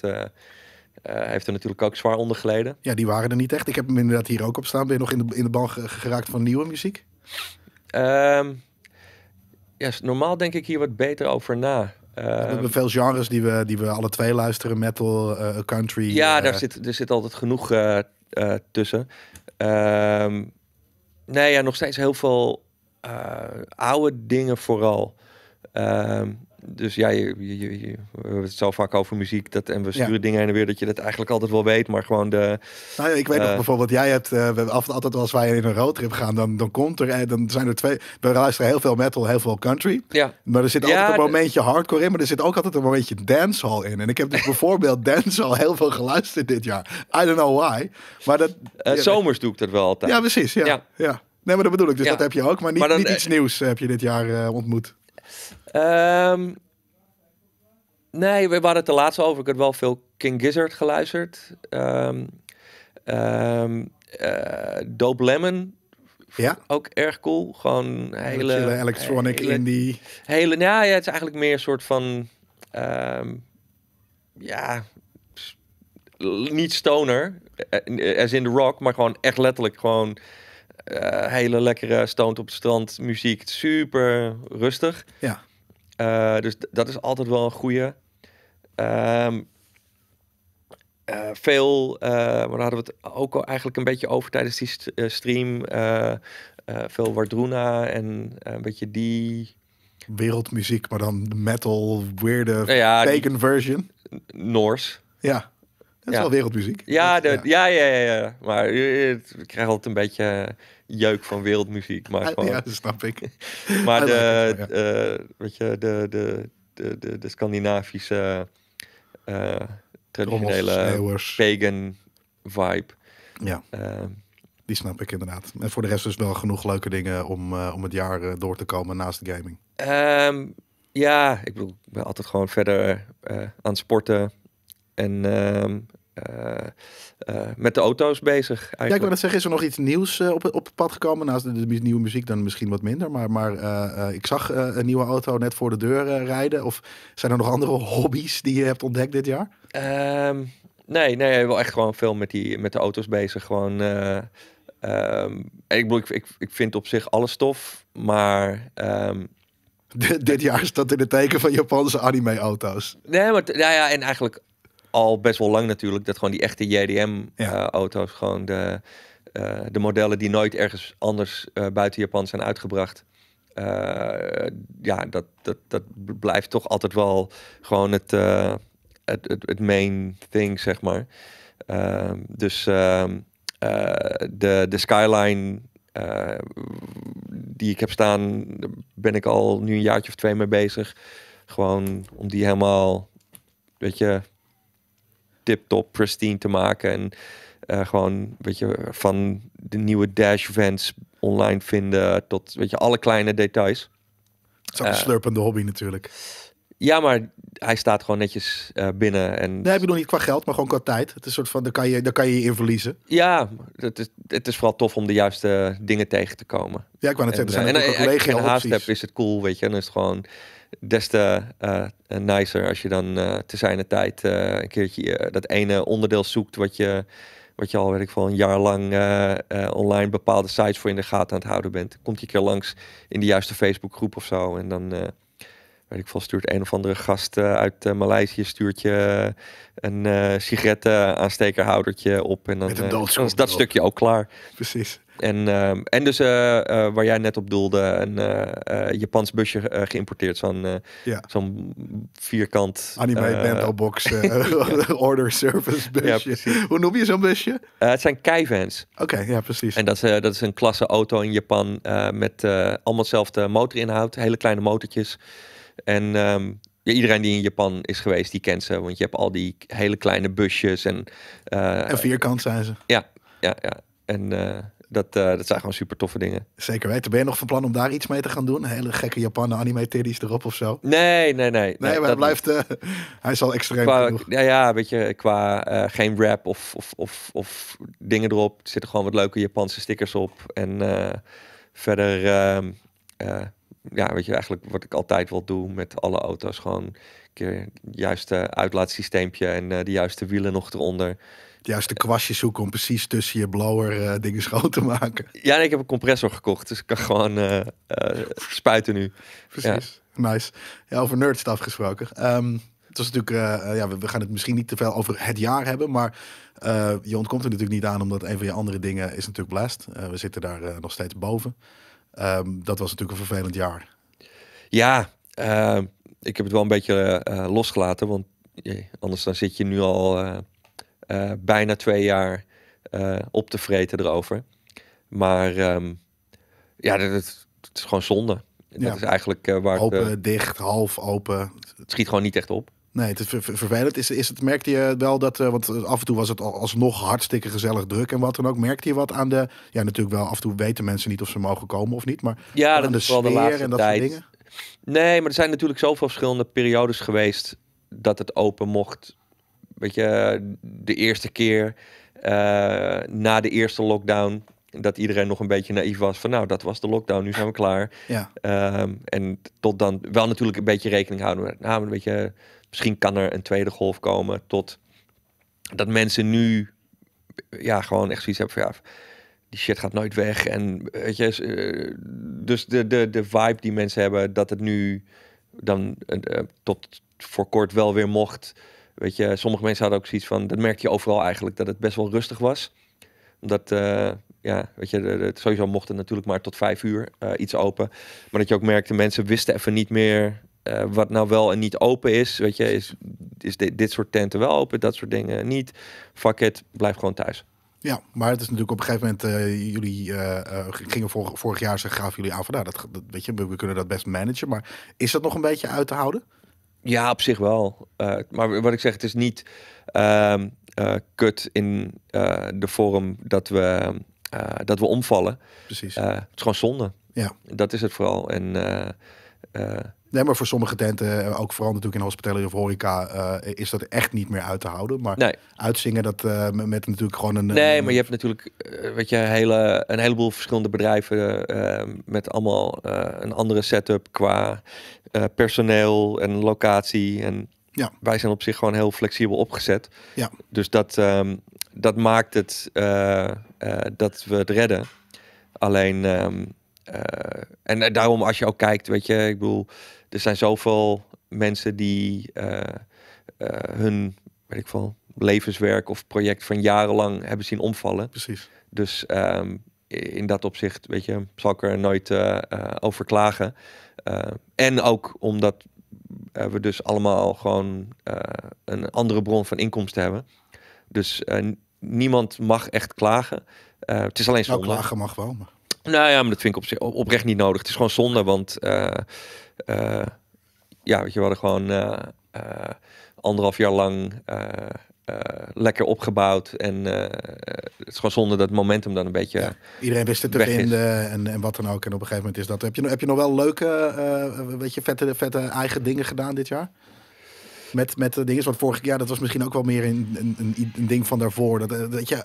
heeft er natuurlijk ook zwaar onder geleden. Ja, die waren er niet echt. Ik heb hem inderdaad hier ook op staan. Ben je nog in de, in de bal geraakt van nieuwe muziek? Um, ehm, yes, normaal denk ik hier wat beter over na. we ehm, hebben veel genres die we, die we alle twee luisteren. Metal, uh, country. Ja, daar zit, er zit altijd genoeg tussen. Ehm, nee, ja, nog steeds heel veel eh, oude dingen vooral. Ehm, dus ja, je, je, we hebben het zo vaak over muziek dat, en we sturen dingen heen en weer dat je dat eigenlijk altijd wel weet, maar gewoon de... Nou ja, ik weet nog eh, bijvoorbeeld, jij hebt, uh, we altijd als wij in een roadtrip gaan, dan, dan komt er, dan zijn er twee, we luisteren heel veel metal, heel veel country, maar er zit altijd een momentje hardcore in, maar er zit ook altijd een momentje dancehall in. En ik heb dus bijvoorbeeld dancehall heel veel geluisterd dit jaar. I don't know why, maar dat... Uh, zomers doe ik dat wel altijd. Ja, precies, ja. ja. Nee, maar dat bedoel ik. Dus dat heb je ook. Maar niet, eh, iets nieuws eh, heb je dit jaar eh, ontmoet. Ehm, nee, we waren het de laatste over. Ik had wel veel King Gizzard geluisterd. Um, Dope Lemon ja. Ook erg cool. Gewoon hele... hele electronic, hele, indie. Hele, nou ja, het is eigenlijk meer een soort van... ja... Niet stoner, as in the rock, maar gewoon echt letterlijk gewoon eh, hele lekkere stoont op het strand muziek. Super rustig. Ja. Eh, dus dat is altijd wel een goede. Ehm, eh, veel, maar hadden we het ook al eigenlijk een beetje over tijdens die stream. veel Wardruna en een beetje die... Wereldmuziek, maar dan metal, weirde, nou ja, version. Noors. Ja. Dat is wel wereldmuziek. Ja, ja. ja, ja, ja, Maar ik krijg altijd een beetje eh, jeuk van wereldmuziek. Maar Ja, dat snap ik. maar de, eh, weet je, de, de, de, de, Scandinavische eh, traditionele pagan vibe. Ja. die snap ik inderdaad. En voor de rest is wel genoeg leuke dingen om, om het jaar door te komen naast de gaming. Ehm, ja, ik bedoel, ik ben altijd gewoon verder aan het sporten. En ehm, eh, eh, met de auto's bezig. Eigenlijk. Ja, ik wil dat zeggen, is er nog iets nieuws eh, op, op het pad gekomen? Naast nou, de, nieuwe muziek dan misschien wat minder. Maar, maar ik zag een nieuwe auto net voor de deur rijden. Of zijn er nog andere hobby's die je hebt ontdekt dit jaar? Ehm, nee, nee, wel echt gewoon veel met, die, met de auto's bezig. Gewoon. Ehm, ik, ik, ik, ik, vind op zich alles tof, maar. dit jaar staat in het teken van Japanse anime-auto's. Nee, maar nou ja, en eigenlijk al best wel lang natuurlijk dat gewoon die echte JDM-auto's eh, gewoon de, eh, de modellen die nooit ergens anders eh, buiten Japan zijn uitgebracht. ja, dat, dat, dat blijft toch altijd wel gewoon het, het, het, het, main thing, zeg maar. Ehm, dus ehm, de, de Skyline die ik heb staan, ben ik al nu een jaartje of twee mee bezig. Gewoon om die helemaal, weet je, tip-top, pristine te maken. En eh, gewoon, weet je, van de nieuwe dash vans online vinden tot, weet je, alle kleine details. Het is ook een eh, slurpende hobby natuurlijk. Ja, maar hij staat gewoon netjes eh, binnen. En... Nee, heb je nog niet qua geld, maar gewoon qua tijd. Het is een soort van, daar kan je daar kan je, in verliezen. Ja, het is, het is vooral tof om de juiste dingen tegen te komen. Ja, ik wou net zeggen, er zijn en, en, ook en, geen haast heb, is het cool, weet je. En dan is het gewoon, des te eh, eh, nicer als je dan eh, te zijn tijd een keertje dat ene onderdeel zoekt wat je, wat je al weet ik van een jaar lang online bepaalde sites voor in de gaten aan het houden bent. Komt je keer langs in de juiste Facebookgroep of zo en dan weet ik veel, stuurt een of andere gast uit Maleisië stuurt je een sigarettenaanstekerhoudertje op en dan, dan is dat stukje ook klaar. Precies. En, ehm, en dus eh, eh, waar jij net op doelde, een eh, Japans busje geïmporteerd. Zo'n ja. vierkant... Anime bento box order service busje. Hoe noem je zo'n busje? het zijn kei Oké, ja precies. En dat is, dat is een klasse auto in Japan met allemaal hetzelfde motorinhoud. Hele kleine motortjes. En ehm, iedereen die in Japan is geweest, die kent ze. Want je hebt al die hele kleine busjes en... en vierkant zijn ze. Ja, ja, ja. En dat, eh, dat zijn gewoon super toffe dingen. Zeker weten. Ben je nog van plan om daar iets mee te gaan doen? Hele gekke Japanse anime titties erop of zo? Nee, nee, nee. Nee, maar hij blijft... Eh, hij is al extreem Ja, ja, weet je, eh, qua geen rap of, of, of, of dingen erop. Er zitten gewoon wat leuke Japanse stickers op. En verder... Ehm, ja, weet je, eigenlijk wat ik altijd wil doen met alle auto's. Gewoon een keer het juiste uitlaatsysteempje en de juiste wielen nog eronder de juiste kwastje zoeken om precies tussen je blower eh, dingen schoon te maken. Ja, ik heb een compressor gekocht, dus ik kan gewoon eh, eh, spuiten nu. Precies, nice. Ja, over nerdstaf gesproken. Ehm, het was natuurlijk, ja, we, gaan het misschien niet te veel over het jaar hebben, maar je ontkomt er natuurlijk niet aan, omdat een van je andere dingen is natuurlijk Blast. we zitten daar nog steeds boven. Ehm, dat was natuurlijk een vervelend jaar. Ja, ik heb het wel een beetje losgelaten, want anders dan zit je nu al eh, bijna twee jaar eh, op te vreten erover. Maar ehm, ja, dat, is gewoon zonde. Dat ja. is eigenlijk uh, waar open, dicht, half open. Het schiet gewoon niet echt op. Nee, het is vervelend. Is, is het, merkte je wel dat, want af en toe was het alsnog hartstikke gezellig druk en wat dan ook. Merkte je wat aan de, ja natuurlijk wel, af en toe weten mensen niet of ze mogen komen of niet. Maar ja, dat de is wel de laatste en dat tijd. soort dingen. Nee, maar er zijn natuurlijk zoveel verschillende periodes geweest dat het open mocht Weet je, de eerste keer eh, na de eerste lockdown. Dat iedereen nog een beetje naïef was van nou, dat was de lockdown, nu zijn we klaar. Ja. Ehm, en tot dan wel natuurlijk een beetje rekening houden met, nou, weet je, misschien kan er een tweede golf komen. Tot dat mensen nu ja, gewoon echt zoiets hebben van ja, die shit gaat nooit weg. En weet je, eh, dus de, de, de vibe die mensen hebben dat het nu dan eh, tot voor kort wel weer mocht. Weet je, sommige mensen hadden ook zoiets van, dat merk je overal eigenlijk, dat het best wel rustig was. Omdat, eh, ja, weet je, de, sowieso mocht natuurlijk maar tot vijf uur eh, iets open. Maar dat je ook merkte, mensen wisten even niet meer eh, wat nou wel en niet open is. Weet je, is, is dit, dit soort tenten wel open, dat soort dingen niet. Fuck it, blijf gewoon thuis. Ja, maar het is natuurlijk op een gegeven moment, jullie gingen vorig, vorig jaar, ze gaven jullie aan van, nou, dat, weet je, we, kunnen dat best managen. Maar is dat nog een beetje uit te houden? Ja, op zich wel. Eh, maar wat ik zeg, het is niet ehm, eh, kut in eh, de vorm dat we, dat we omvallen. Precies. het is gewoon zonde. Ja. Dat is het vooral. En Nee, maar voor sommige tenten, eh, ook vooral natuurlijk in hospitality of horeca, eh, is dat echt niet meer uit te houden. Maar uitzingen, dat eh, met natuurlijk gewoon een... Nee, maar je hebt natuurlijk weet je, hele, een heleboel verschillende bedrijven met allemaal een andere setup qua personeel en locatie. En ja. wij zijn op zich gewoon heel flexibel opgezet. Ja. Dus dat, ehm, dat maakt het dat we het redden. Alleen... Ehm, en eh, daarom, als je ook kijkt, weet je, ik bedoel, er zijn zoveel mensen die eh, eh, hun, weet ik veel, levenswerk of project van jarenlang hebben zien omvallen. Precies. Dus ehm, in dat opzicht, weet je, zal ik er nooit over klagen. en ook omdat we dus allemaal gewoon een andere bron van inkomsten hebben. Dus niemand mag echt klagen. het is alleen zo. Nou, klagen mag wel, maar... Nou ja, maar dat vind ik op oprecht niet nodig. Het is gewoon zonde, want eh, eh, ja, weet je, we hadden gewoon eh, anderhalf jaar lang lekker opgebouwd. En het is gewoon zonde dat momentum dan een beetje. Ja, iedereen wist het vinden en, en wat dan ook. En op een gegeven moment is dat. Heb je, heb je nog wel leuke, weet je, vette, vette eigen dingen gedaan dit jaar? met, met de dingen. Want vorig jaar, dat was misschien ook wel meer een, een, een ding van daarvoor. Dat, eh, dat je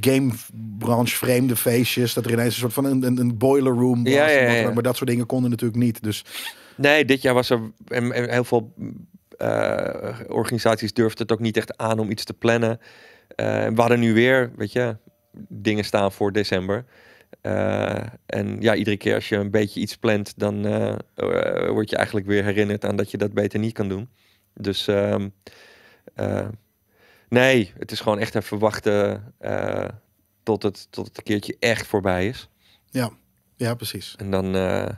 gamebranche, vreemde feestjes. Dat er ineens een soort van een, een, boiler room was. Ja, maar dat soort dingen konden natuurlijk niet. Dus. Nee, dit jaar was er heel veel eh, organisaties durfden het ook niet echt aan om iets te plannen. Uh, we hadden nu weer, weet je, dingen staan voor december. en ja, iedere keer als je een beetje iets plant, dan word je eigenlijk weer herinnerd aan dat je dat beter niet kan doen. Dus ehm, eh, nee, het is gewoon echt even wachten eh, tot, het, tot het een keertje echt voorbij is. Ja, ja precies. En dan eh,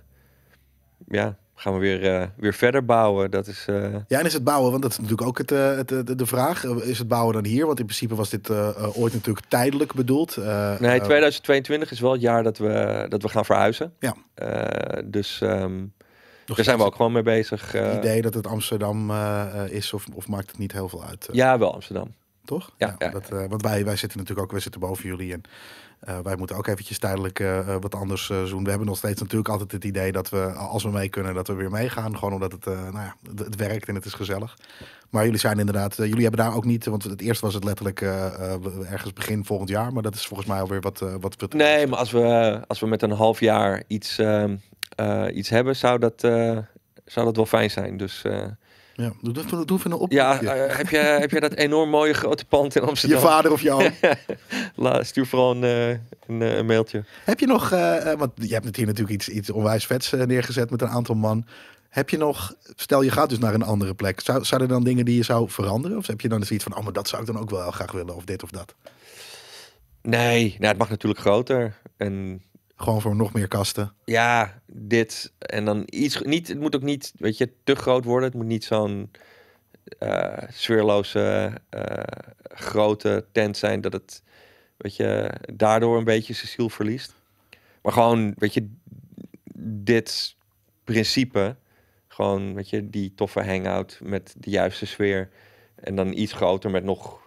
ja, gaan we weer, weer verder bouwen. Dat is, Ja, en is het bouwen, want dat is natuurlijk ook het, het, de, vraag. Is het bouwen dan hier? Want in principe was dit ooit natuurlijk tijdelijk bedoeld. nee, 2022 is wel het jaar dat we, dat we gaan verhuizen. Ja. dus... Um, daar zijn we ook gewoon mee bezig. Het eh. idee dat het Amsterdam eh, is, of, of maakt het niet heel veel uit? Eh. Ja, wel Amsterdam toch? Ja, ja, Dat, want wij, wij zitten natuurlijk ook, we zitten boven jullie en wij moeten ook eventjes tijdelijk wat anders doen. We hebben nog steeds natuurlijk altijd het idee dat we, als we mee kunnen, dat we weer meegaan. Gewoon omdat het, nou ja, het, werkt en het is gezellig. Maar jullie zijn inderdaad, jullie hebben daar ook niet, want het eerst was het letterlijk ergens begin volgend jaar. Maar dat is volgens mij alweer wat... wat nee, maar als we, als we met een half jaar iets ehm, eh, iets hebben, zou dat, eh, zou dat wel fijn zijn. Dus eh, ja, doe, doe even een opmerking. Ja, heb, je, heb je dat enorm mooie grote pand in Amsterdam? Je vader of jou? Laat stuur vooral een, een, mailtje. Heb je nog, want je hebt hier natuurlijk iets, iets onwijs vets neergezet met een aantal man. Heb je nog, stel je gaat dus naar een andere plek. Zou, er dan dingen die je zou veranderen? Of heb je dan zoiets van, oh maar dat zou ik dan ook wel graag willen. Of dit of dat? Nee, nou, het mag natuurlijk groter. En gewoon voor nog meer kasten. Ja, dit. En dan iets. Niet, het moet ook niet, weet je, te groot worden. Het moet niet zo'n eh, sfeerloze eh, grote tent zijn dat het, weet je, daardoor een beetje zijn ziel verliest. Maar gewoon, weet je, dit principe. Gewoon, weet je, die toffe hangout met de juiste sfeer. En dan iets groter met nog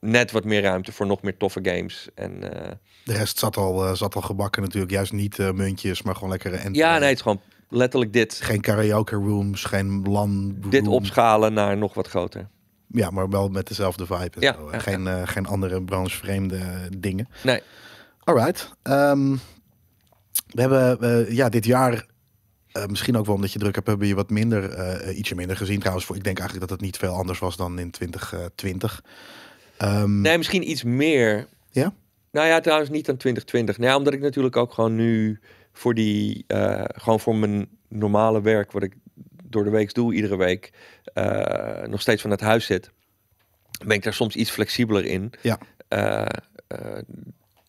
net wat meer ruimte voor nog meer toffe games. En, eh, de rest zat al, eh, zat al gebakken natuurlijk. Juist niet eh, muntjes, maar gewoon lekkere... ja, nee, het is gewoon letterlijk dit. Geen karaoke rooms, geen LAN Dit opschalen naar nog wat groter. Ja, maar wel met dezelfde vibe en ja, zo, geen, ja. geen andere branchevreemde dingen. Nee. Alright. Um, ehm, we hebben ja, dit jaar misschien ook wel omdat je druk hebt, hebben je wat minder, uh, ietsje minder gezien trouwens. Voor, ik denk eigenlijk dat het niet veel anders was dan in 2020. Ehm, nee, misschien iets meer. Ja? Nou ja, trouwens niet aan 2020. Nee, omdat ik natuurlijk ook gewoon nu voor die, eh, gewoon voor mijn normale werk, wat ik door de week doe, iedere week, eh, nog steeds van het huis zit, ben ik daar soms iets flexibeler in. Ja. Eh,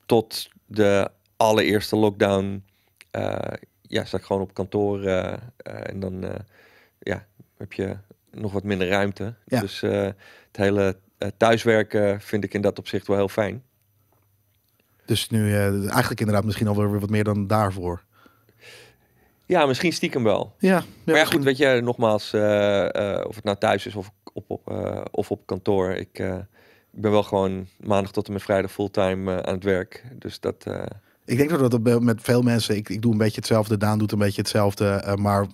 tot de allereerste lockdown, ja, zat ik gewoon op kantoor en dan, ja, heb je nog wat minder ruimte. Ja. Dus het hele eh, thuiswerken vind ik in dat opzicht wel heel fijn. Dus nu eh, eigenlijk inderdaad misschien alweer wat meer dan daarvoor. Ja, misschien stiekem wel. Ja, maar goed, weet je, nogmaals, eh, of het nou thuis is of op, of op kantoor. Ik, ben wel gewoon maandag tot en met vrijdag fulltime aan het werk. Dus dat. ik denk dat dat met veel mensen, ik, ik doe een beetje hetzelfde, Daan doet een beetje hetzelfde, maar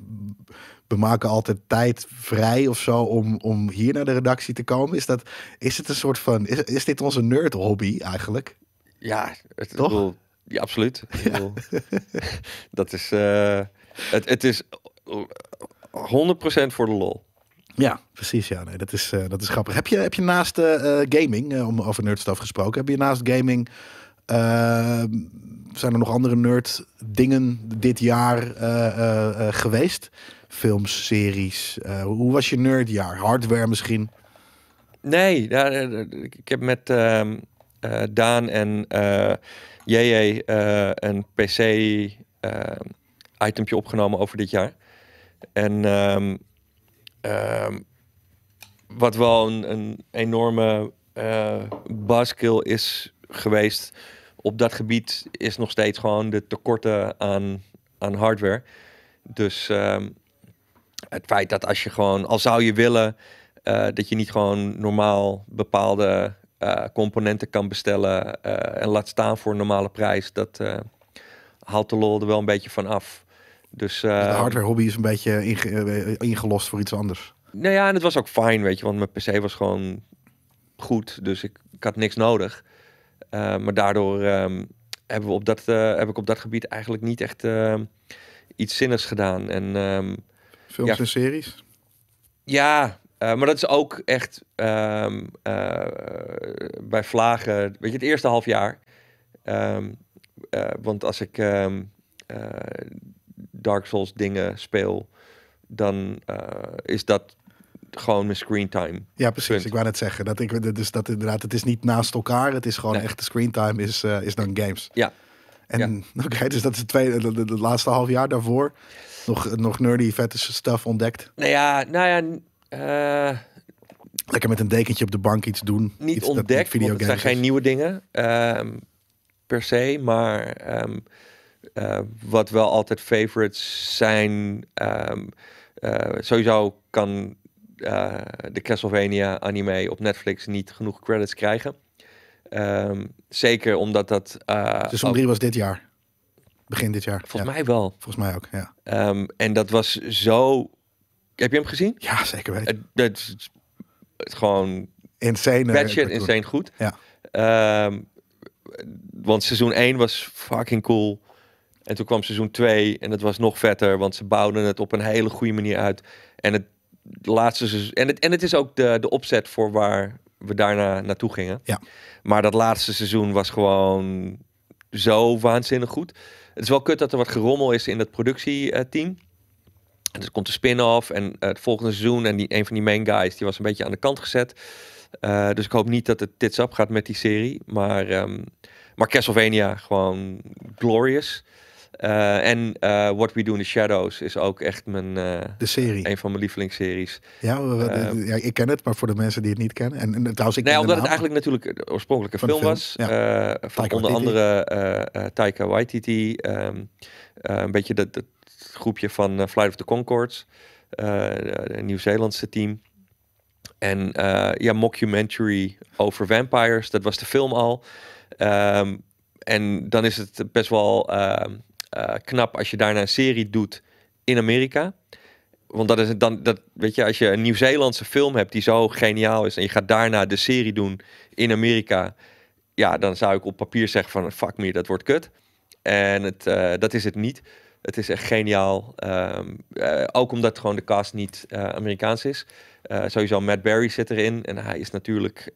we maken altijd tijd vrij of zo om, om hier naar de redactie te komen. Is, dat, is het een soort van, is, is dit onze nerd hobby eigenlijk? Ja, het, toch? Bedoel, ja, absoluut. Ja. dat is, eh, het, het is 100% voor de lol. Ja, precies. Ja, nee, dat, is, eh, dat is grappig. Heb je, heb je naast eh, gaming, om over nerdstaf gesproken, heb je naast gaming Ehm, zijn er nog andere nerd dingen dit jaar eh, eh, eh, geweest? Films, series. hoe was je nerdjaar? Hardware misschien? Nee, ik heb met ehm, Daan en JJ een PC itempje opgenomen over dit jaar. En ehm, wat wel een, een enorme uh, is geweest op dat gebied is nog steeds gewoon de tekorten aan, aan hardware. Dus ehm, het feit dat als je gewoon, al zou je willen eh, dat je niet gewoon normaal bepaalde eh, componenten kan bestellen eh, en laat staan voor een normale prijs, dat haalt de lol er wel een beetje van af. Dus, dus de hardware hobby is een beetje ingelost voor iets anders. Nou ja, en het was ook fijn, weet je, want mijn PC was gewoon goed, dus ik had niks nodig. Eh, maar daardoor ehm, hebben we op dat, eh, heb ik op dat gebied eigenlijk niet echt ehm, iets zinnigs gedaan. En, ehm, Films en series? Ja, eh, maar dat is ook echt bij vlagen, weet je, het eerste half jaar. want als ik Dark Souls dingen speel, dan is dat gewoon mijn time. Ja, precies. Ik wou net zeggen. Dat ik, dus dat inderdaad, het is niet naast elkaar. Het is gewoon nee. echt de screentime is, eh, is dan games. Ja. En oké, dus dat is de, de, de, laatste half jaar daarvoor nog, nog nerdy vette stuff ontdekt. Nou ja, nou ja. Eh, Lekker met een dekentje op de bank iets doen. Niet ontdekt, dat want het zijn geen nieuwe dingen ehm, per se, maar ehm, eh, wat wel altijd favorites zijn. Ehm, sowieso kan eh, de Castlevania anime op Netflix niet genoeg credits krijgen. Ehm, zeker omdat dat. Uh, Seizoen 3 was dit jaar. Begin dit jaar. Volgens mij wel. Volgens mij ook, ja. Ehm, en dat was zo. Heb je hem gezien? Ja, zeker weten. Het uh, gewoon. Insane. Eh, Batshit, insane goed. Ja. Ehm, want seizoen 1 was fucking cool. En toen kwam seizoen 2 en het was nog vetter, want ze bouwden het op een hele goede manier uit. En het laatste en het, en het is ook de, de opzet voor waar we daarna naartoe gingen. Ja. Maar dat laatste seizoen was gewoon zo waanzinnig goed. Het is wel kut dat er wat gerommel is in het productieteam. Dus komt de spin-off en eh, het volgende seizoen. En die, een van die main guys die was een beetje aan de kant gezet. Eh, dus ik hoop niet dat het tits op gaat met die serie. Maar, ehm, maar Castlevania, gewoon glorious. Eh, en eh, What We Do in the Shadows is ook echt mijn... Eh, de serie. Een van mijn lievelingsseries. Ja, ik ken het, maar voor de mensen die het niet kennen. En, ik nee, omdat het eigenlijk natuurlijk oorspronkelijke film, was. van onder andere Taika Waititi. Um, een beetje dat, dat groepje van Flight of the Concords. een Nieuw-Zeelandse team. En ja, mockumentary over vampires. Dat was de film al. Ehm, en dan is het best wel ehm, eh, knap als je daarna een serie doet in Amerika. Want dat is dan, dat, weet je, als je een Nieuw-Zeelandse film hebt die zo geniaal is en je gaat daarna de serie doen in Amerika, ja, dan zou ik op papier zeggen van fuck me, dat wordt kut. En het, eh, dat is het niet. Het is echt geniaal. Ehm, eh, ook omdat gewoon de cast niet Amerikaans is. sowieso Matt Berry zit erin. En hij is natuurlijk...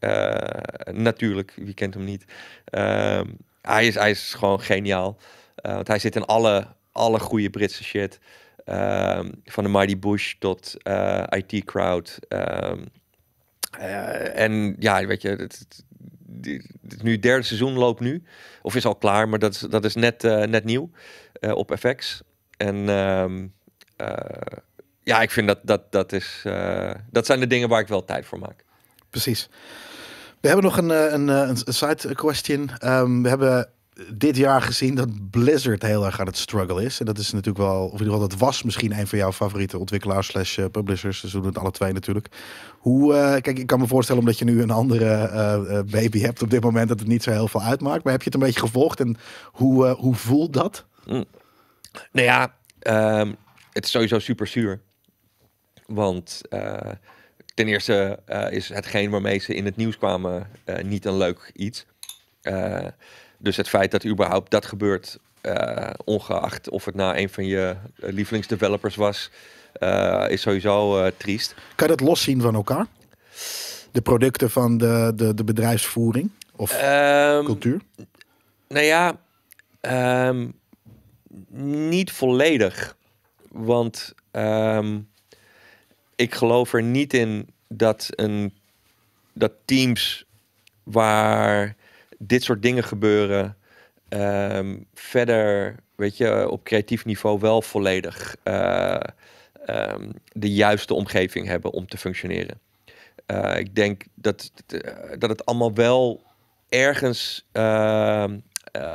natuurlijk, wie kent hem niet? Ehm, hij, is, hij is gewoon geniaal. Eh, want hij zit in alle, alle goede Britse shit. Ehm, van de Mighty Bush tot eh, IT Crowd. Ehm, eh, en ja, weet je, het, het, het, nu derde seizoen loopt nu. Of is al klaar, maar dat is, dat is net, net nieuw op FX. En ehm, ja, ik vind dat dat, dat is. dat zijn de dingen waar ik wel tijd voor maak. Precies. We hebben nog een, een, een, side question. we hebben dit jaar gezien dat Blizzard heel erg aan het struggle is. En dat is natuurlijk wel, of in ieder geval, dat was misschien een van jouw favoriete ontwikkelaars slash eh, publishers. Ze doen het alle twee natuurlijk. Hoe, eh, kijk, ik kan me voorstellen omdat je nu een andere eh, baby hebt op dit moment, dat het niet zo heel veel uitmaakt. Maar heb je het een beetje gevolgd en hoe, hoe voelt dat? Mm. Nou ja, ehm, het is sowieso super zuur. Want ten eerste is hetgeen waarmee ze in het nieuws kwamen niet een leuk iets. Dus het feit dat überhaupt dat gebeurt, eh, ongeacht of het nou een van je eh, lievelingsdevelopers was, eh, is sowieso triest. Kan je dat loszien van elkaar? De producten van de, de, de bedrijfsvoering of ehm, cultuur? Nou ja, ehm, niet volledig. Want ehm, ik geloof er niet in dat, een, dat teams waar dit soort dingen gebeuren. Ehm, verder, weet je, op creatief niveau wel volledig eh, ehm, de juiste omgeving hebben om te functioneren. Eh, ik denk dat, eh, dat het allemaal wel ergens ehm,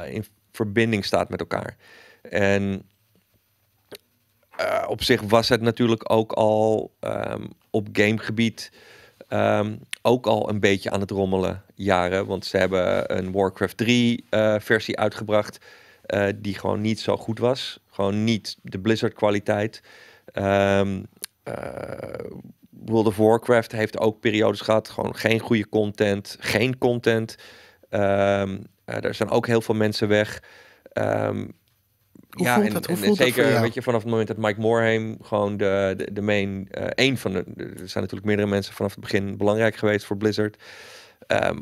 in verbinding staat met elkaar. En op zich was het natuurlijk ook al um, op gamegebied Ehm, ook al een beetje aan het rommelen jaren. Want ze hebben een Warcraft 3 eh, versie uitgebracht eh, die gewoon niet zo goed was. Gewoon niet de Blizzard kwaliteit. Ehm, eh, World of Warcraft heeft ook periodes gehad. Gewoon geen goede content, geen content. Ehm, er zijn ook heel veel mensen weg ja, en, zeker weet je, vanaf het moment dat Mike Moorheim gewoon de, de, de main, uh, eh, één van de, er zijn natuurlijk meerdere mensen vanaf het begin belangrijk geweest voor Blizzard. Ehm,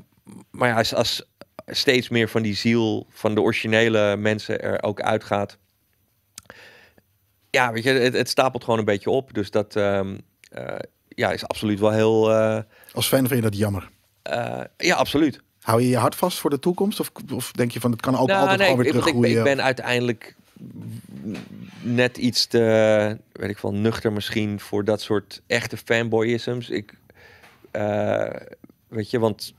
maar ja, als, als steeds meer van die ziel van de originele mensen er ook uitgaat, ja, weet je, het, het stapelt gewoon een beetje op. Dus dat ehm, eh, ja, is absoluut wel heel. Uh, Als fan vind je dat jammer? ja, absoluut. Hou je je hart vast voor de toekomst? Of, of denk je van het kan ook nou, altijd nee, weer teruggroeien? Ik, ik ben uiteindelijk net iets te, weet ik wel, nuchter misschien voor dat soort echte fanboyisms. Ik, eh, weet je, want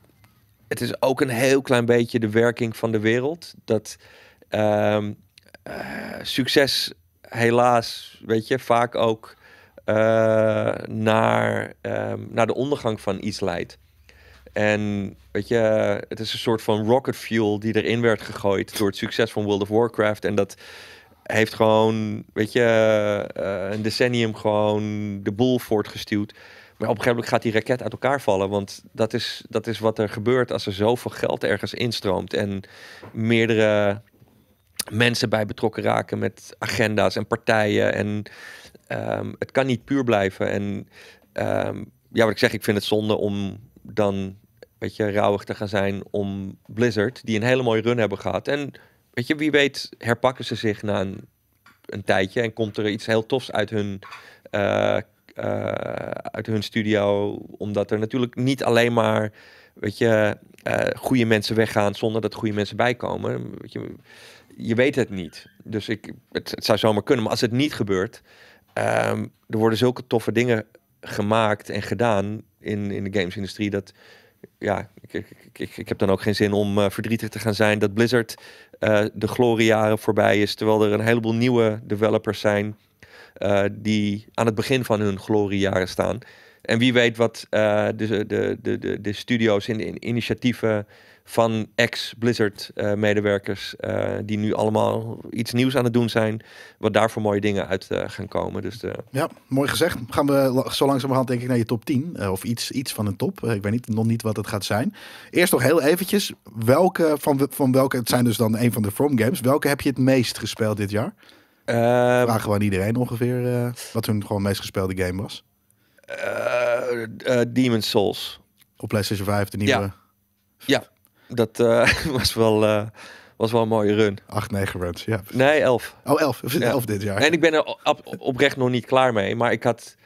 het is ook een heel klein beetje de werking van de wereld. Dat ehm, eh, succes helaas, weet je, vaak ook eh, naar, ehm, naar de ondergang van iets leidt. En weet je, het is een soort van rocket fuel die erin werd gegooid door het succes van World of Warcraft. En dat heeft gewoon, weet je, eh, een decennium gewoon de boel voortgestuwd. Maar op een gegeven moment gaat die raket uit elkaar vallen. Want dat is, dat is wat er gebeurt als er zoveel geld ergens instroomt. En meerdere mensen bij betrokken raken met agenda's en partijen. En ehm, het kan niet puur blijven. En ehm, ja, wat ik zeg, ik vind het zonde om dan weet je, rauwig te gaan zijn om Blizzard, die een hele mooie run hebben gehad. En weet je, wie weet herpakken ze zich na een, een tijdje en komt er iets heel tofs uit hun, eh, eh, uit hun studio. Omdat er natuurlijk niet alleen maar, weet je, uh, goede mensen weggaan zonder dat goede mensen bijkomen. Weet je, je weet het niet. Dus ik, het, zou zomaar kunnen. Maar als het niet gebeurt, ehm, er worden zulke toffe dingen gemaakt en gedaan in, in de gamesindustrie dat ja, ik, ik, ik, ik, heb dan ook geen zin om eh, verdrietig te gaan zijn dat Blizzard uh, de gloriejaren voorbij is. Terwijl er een heleboel nieuwe developers zijn eh, die aan het begin van hun gloriejaren staan. En wie weet wat de, de, de, de, studio's en in, in, initiatieven van ex-Blizzard-medewerkers eh, eh, die nu allemaal iets nieuws aan het doen zijn, wat daar voor mooie dingen uit eh, gaan komen. Dus, Ja, mooi gezegd. Gaan we zo langzamerhand denk ik naar je top 10 of iets, iets van een top. ik weet niet, nog niet wat het gaat zijn. Eerst nog heel eventjes, welke van, van welke, het zijn dus dan een van de From Games, welke heb je het meest gespeeld dit jaar? we gewoon iedereen ongeveer wat hun gewoon meest gespeelde game was. Demon's Souls. Op PlayStation 5, de nieuwe. Ja. Ja, dat eh, was wel eh, was wel een mooie run. 8, 9 runs, ja. Nee, 11. Oh, 11. 11 dit jaar. En ik ben er oprecht nog niet klaar mee. Maar ik had...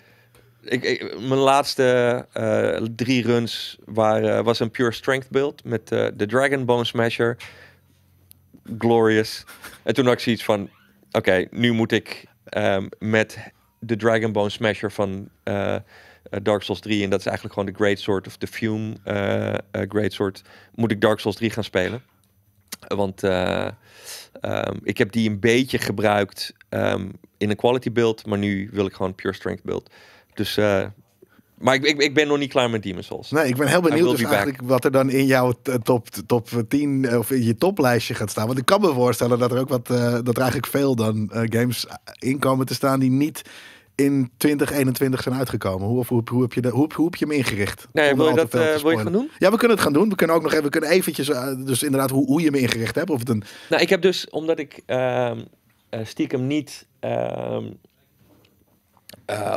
Ik, mijn laatste eh, drie runs waren, was een pure strength build. Met de Dragon Bone Smasher. Glorious. En toen had ik zoiets van... Oké, nu moet ik ehm, met de Dragon Bone Smasher van... Eh, Dark Souls 3. En dat is eigenlijk gewoon de Great Sword of the Fume eh, eh, Great soort Moet ik Dark Souls 3 gaan spelen? Want ehm, ik heb die een beetje gebruikt ehm, in een quality build. Maar nu wil ik gewoon pure strength build. Dus maar ik, ik, ik, ben nog niet klaar met Demon Souls. Nee, ik ben heel benieuwd dus eigenlijk wat er dan in jouw top, top 10 of in je toplijstje gaat staan. Want ik kan me voorstellen dat er ook wat, dat er eigenlijk veel dan games in komen te staan die niet in 2021 zijn uitgekomen? Hoe, hoe, heb, je hoe, hoe heb je hem ingericht? Nee, wil je dat eh, wil je gaan doen? Ja, we kunnen het gaan doen. We kunnen ook nog even, we kunnen eventjes, eh, dus inderdaad, hoe, hoe je hem ingericht hebt. Of het een... Nou, ik heb dus, omdat ik ehm, eh, stiekem niet ehm,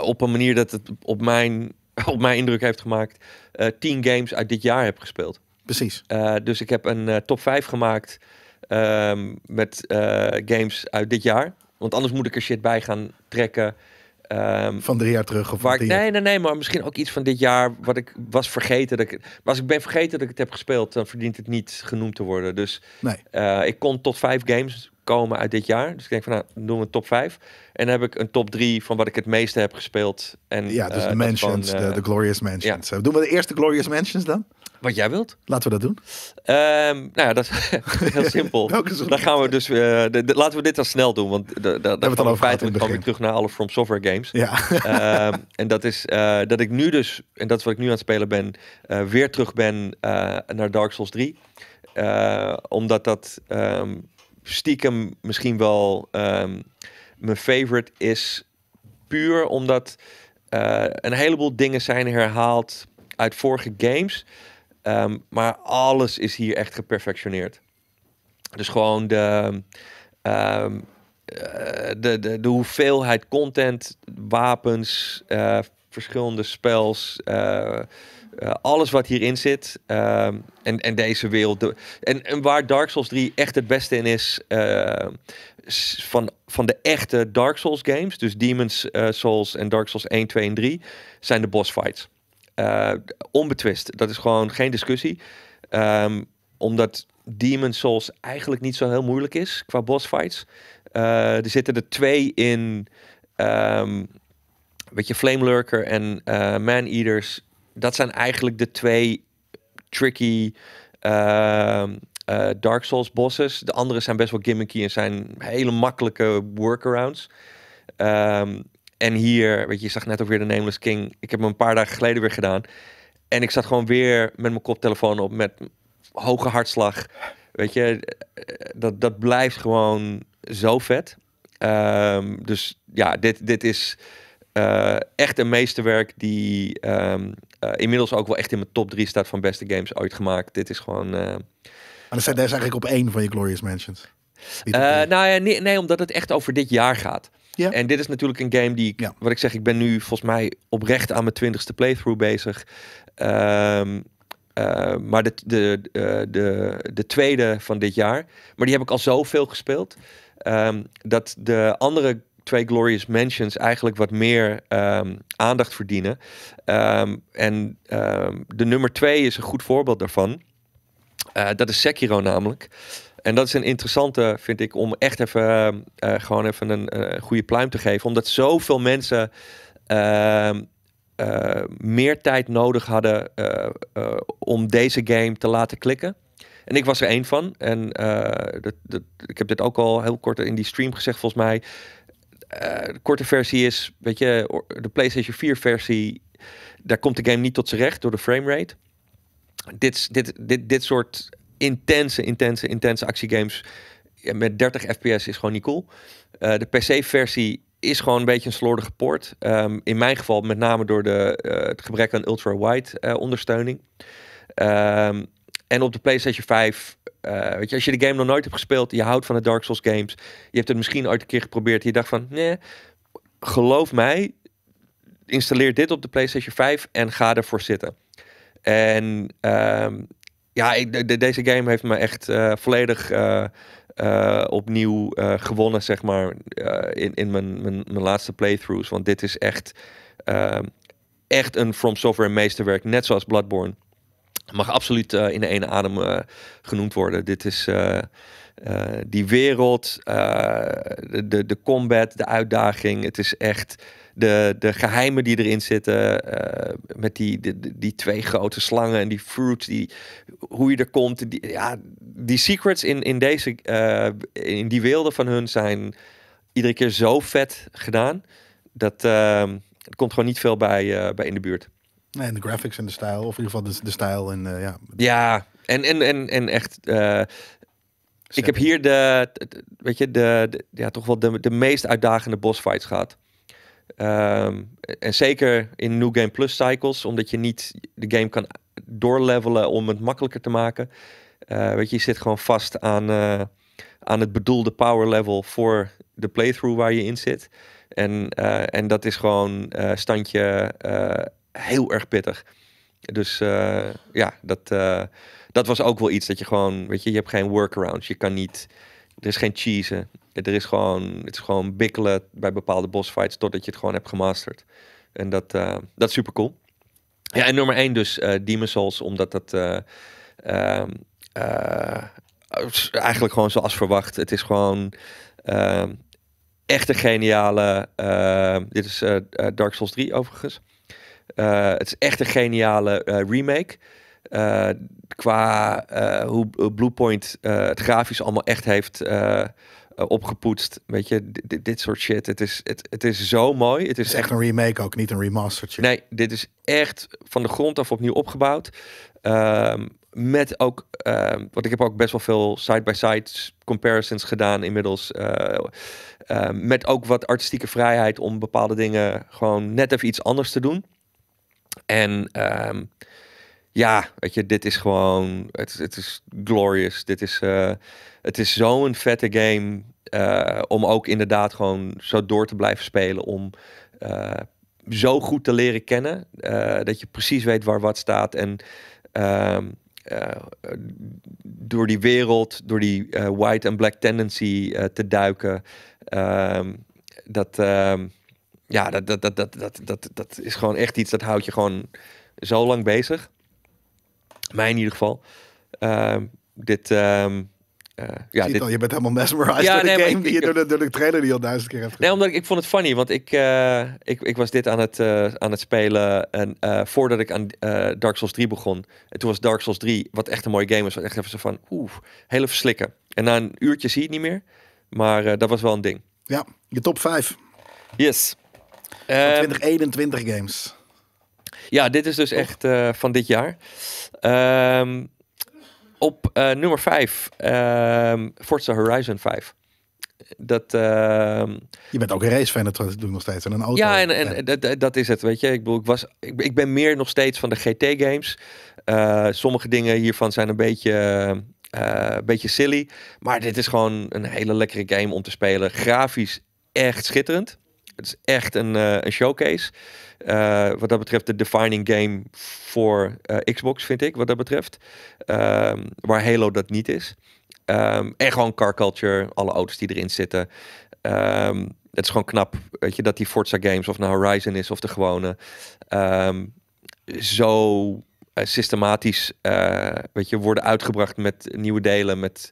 op een manier dat het op mijn, op mijn indruk heeft gemaakt, tien games uit dit jaar heb gespeeld. Precies. dus ik heb een top 5 gemaakt ehm, met games uit dit jaar. Want anders moet ik er shit bij gaan trekken. Ehm, van drie jaar terug of Nee, nee, nee, maar misschien ook iets van dit jaar wat ik was vergeten. Dat ik, maar als ik ben vergeten dat ik het heb gespeeld, dan verdient het niet genoemd te worden. Dus nee. Eh, ik kon tot vijf games komen uit dit jaar. Dus ik denk van, nou, doen we een top 5. En dan heb ik een top 3 van wat ik het meeste heb gespeeld. En, ja, dus eh, de mentions, eh, de, Glorious Mentions. Ja. Doen we de eerste Glorious Mentions dan? Wat jij wilt. Laten we dat doen. Ehm, nou ja, dat is heel simpel. dan gaan we dus, eh, de, de, laten we dit dan snel doen. Want dat da, da, gaan we weer terug naar alle From Software games. Ja. Ehm, en dat is dat ik nu dus, en dat is wat ik nu aan het spelen ben, weer terug ben naar Dark Souls 3. omdat dat ehm, stiekem misschien wel ehm, mijn favorite is puur omdat eh, een heleboel dingen zijn herhaald uit vorige games. Ehm, maar alles is hier echt geperfectioneerd. Dus gewoon de, ehm, eh, de, de, de, hoeveelheid content, wapens, eh, verschillende spels. Eh, alles wat hierin zit ehm, en, en deze wereld. en, en waar Dark Souls 3 echt het beste in is eh, van, van de echte Dark Souls games, dus Demon's eh, Souls en Dark Souls 1, 2 en 3, zijn de boss fights. onbetwist, dat is gewoon geen discussie. Ehm, omdat Demon's Souls eigenlijk niet zo heel moeilijk is qua boss fights. er zitten er twee in. Um, weet je, Flame Lurker en Man Eaters dat zijn eigenlijk de twee tricky ehm, eh, Dark Souls bosses. De andere zijn best wel gimmicky en zijn hele makkelijke workarounds. Ehm, en hier, weet je, je zag net ook weer de Nameless King. Ik heb hem een paar dagen geleden weer gedaan. En ik zat gewoon weer met mijn koptelefoon op, met hoge hartslag. Weet je, eh, dat, dat blijft gewoon zo vet. Ehm, dus ja, dit, dit is eh, echt een meesterwerk die ehm, eh, inmiddels ook wel echt in mijn top 3 staat van beste games ooit gemaakt. Dit is gewoon. Uh, maar dat is eigenlijk op één van je Glorious Mansions. nou ja, nee, omdat het echt over dit jaar gaat. Yeah. En dit is natuurlijk een game die, ik, wat ik zeg, ik ben nu volgens mij oprecht aan mijn twintigste playthrough bezig. Ehm, maar de, de, de, de, de tweede van dit jaar. Maar die heb ik al zoveel gespeeld. Ehm, dat de andere twee Glorious Mansions eigenlijk wat meer ehm, aandacht verdienen. Ehm, en ehm, de nummer twee is een goed voorbeeld daarvan. Eh, dat is Sekiro namelijk. En dat is een interessante, vind ik, om echt even eh, gewoon even een eh, goede pluim te geven. Omdat zoveel mensen meer tijd nodig hadden om deze game te laten klikken. En ik was er één van. En dat, dat, ik heb dit ook al heel kort in die stream gezegd, volgens mij. Eh, de korte versie is, weet je, de PlayStation 4 versie, daar komt de game niet tot z'n recht door de framerate. Dit, dit, dit, dit soort intense, intense, intense actiegames met 30 fps is gewoon niet cool. Eh, de PC-versie is gewoon een beetje een slordige poort. Ehm, in mijn geval met name door de, eh, het gebrek aan ultra-wide ondersteuning. Ehm, en op de PlayStation 5 eh, weet je, als je de game nog nooit hebt gespeeld, je houdt van de Dark Souls games, je hebt het misschien ooit een keer geprobeerd je dacht van, nee, geloof mij, installeer dit op de PlayStation 5 en ga ervoor zitten. En ehm, ja, ik, deze game heeft me echt eh, volledig eh, opnieuw gewonnen, zeg maar, in, in mijn, mijn, mijn, laatste playthroughs. Want dit is echt, ehm, echt een From Software meesterwerk, net zoals Bloodborne mag absoluut eh, in de ene adem eh, genoemd worden. Dit is eh, die wereld, de, de, de combat, de uitdaging. Het is echt de, de geheimen die erin zitten. met die, die twee grote slangen en die fruit, die, hoe je er komt. Die, ja, die secrets in, in, deze, in die werelden van hun zijn iedere keer zo vet gedaan. Dat komt gewoon niet veel bij, bij in de buurt. En de graphics en de stijl, of in ieder geval de, de stijl en eh, ja. Ja, en, en, en, en echt... Eh, ik heb hier de, weet je, de, de, ja, toch wel de, de meest uitdagende bossfights gehad. Um, en zeker in New Game Plus cycles, omdat je niet de game kan doorlevelen om het makkelijker te maken. Eh, weet je, je zit gewoon vast aan, aan het bedoelde power level voor de playthrough waar je in zit. En, en dat is gewoon standje heel erg pittig. Dus eh, ja, dat, eh, dat was ook wel iets dat je gewoon, weet je, je hebt geen workarounds. Je kan niet, er is geen cheesen. Er is gewoon, het is gewoon bikkelen bij bepaalde bossfights totdat je het gewoon hebt gemasterd. En dat, eh, dat is super cool. Ja, en nummer één dus uh, Demon Souls, omdat dat ehm, eigenlijk gewoon zoals verwacht. Het is gewoon ehm, echt een geniale, dit is Dark Souls 3 overigens. Eh, het is echt een geniale eh, remake. Eh, qua hoe Bluepoint het grafisch allemaal echt heeft opgepoetst. Weet je, dit, soort shit. Het is, het, het is zo mooi. Het is, echt een remake ook, niet een remastertje. Nee, dit is echt van de grond af opnieuw opgebouwd. Ehm, met ook, ehm, want ik heb ook best wel veel side-by-side comparisons gedaan inmiddels. Uh, met ook wat artistieke vrijheid om bepaalde dingen gewoon net even iets anders te doen. En ehm, ja, weet je, dit is gewoon, het, het is glorious. Dit is, eh, het is zo'n vette game eh, om ook inderdaad gewoon zo door te blijven spelen. Om eh, zo goed te leren kennen dat je precies weet waar wat staat. En ehm, door die wereld, door die white en black tendency te duiken. Ehm, dat ja, dat, dat, dat, dat, dat, dat, dat is gewoon echt iets dat houdt je gewoon zo lang bezig. Mij in ieder geval. Ehm, dit. Ehm, eh, ja, dit... je bent helemaal mesmerized ja, door de game die je door de, trainer die al duizend keer hebt gedaan. Nee, omdat ik, ik vond het funny, want ik, eh, ik, ik was dit aan het, eh, aan het spelen en, voordat ik aan Dark Souls 3 begon. En toen was Dark Souls 3, wat echt een mooie game was, was echt even zo van, oeh, hele verslikken. En na een uurtje zie je het niet meer, maar dat was wel een ding. Ja, je top 5. Yes. 2021 ehm, games. Ja, dit is dus echt eh, van dit jaar. Ehm, op eh, nummer 5, ehm, Forza Horizon 5. Dat, je bent ook een racefan, dat doe ik nog steeds. En een auto. Ja, en, en Dat, is het, weet je. Ik, bedoel, ik, was, ik, ben meer nog steeds van de GT-games. Eh, sommige dingen hiervan zijn een beetje... Uh, beetje silly. Maar dit is gewoon een hele lekkere game om te spelen. Grafisch echt schitterend. Het is echt een, eh, showcase. Eh, wat dat betreft de defining game voor eh, Xbox, vind ik, wat dat betreft. Ehm, waar Halo dat niet is. Ehm, en gewoon car culture, alle auto's die erin zitten. Ehm, het is gewoon knap, weet je, dat die Forza games, of naar nou Horizon is of de gewone, zo systematisch uh, weet je, worden uitgebracht met nieuwe delen, met,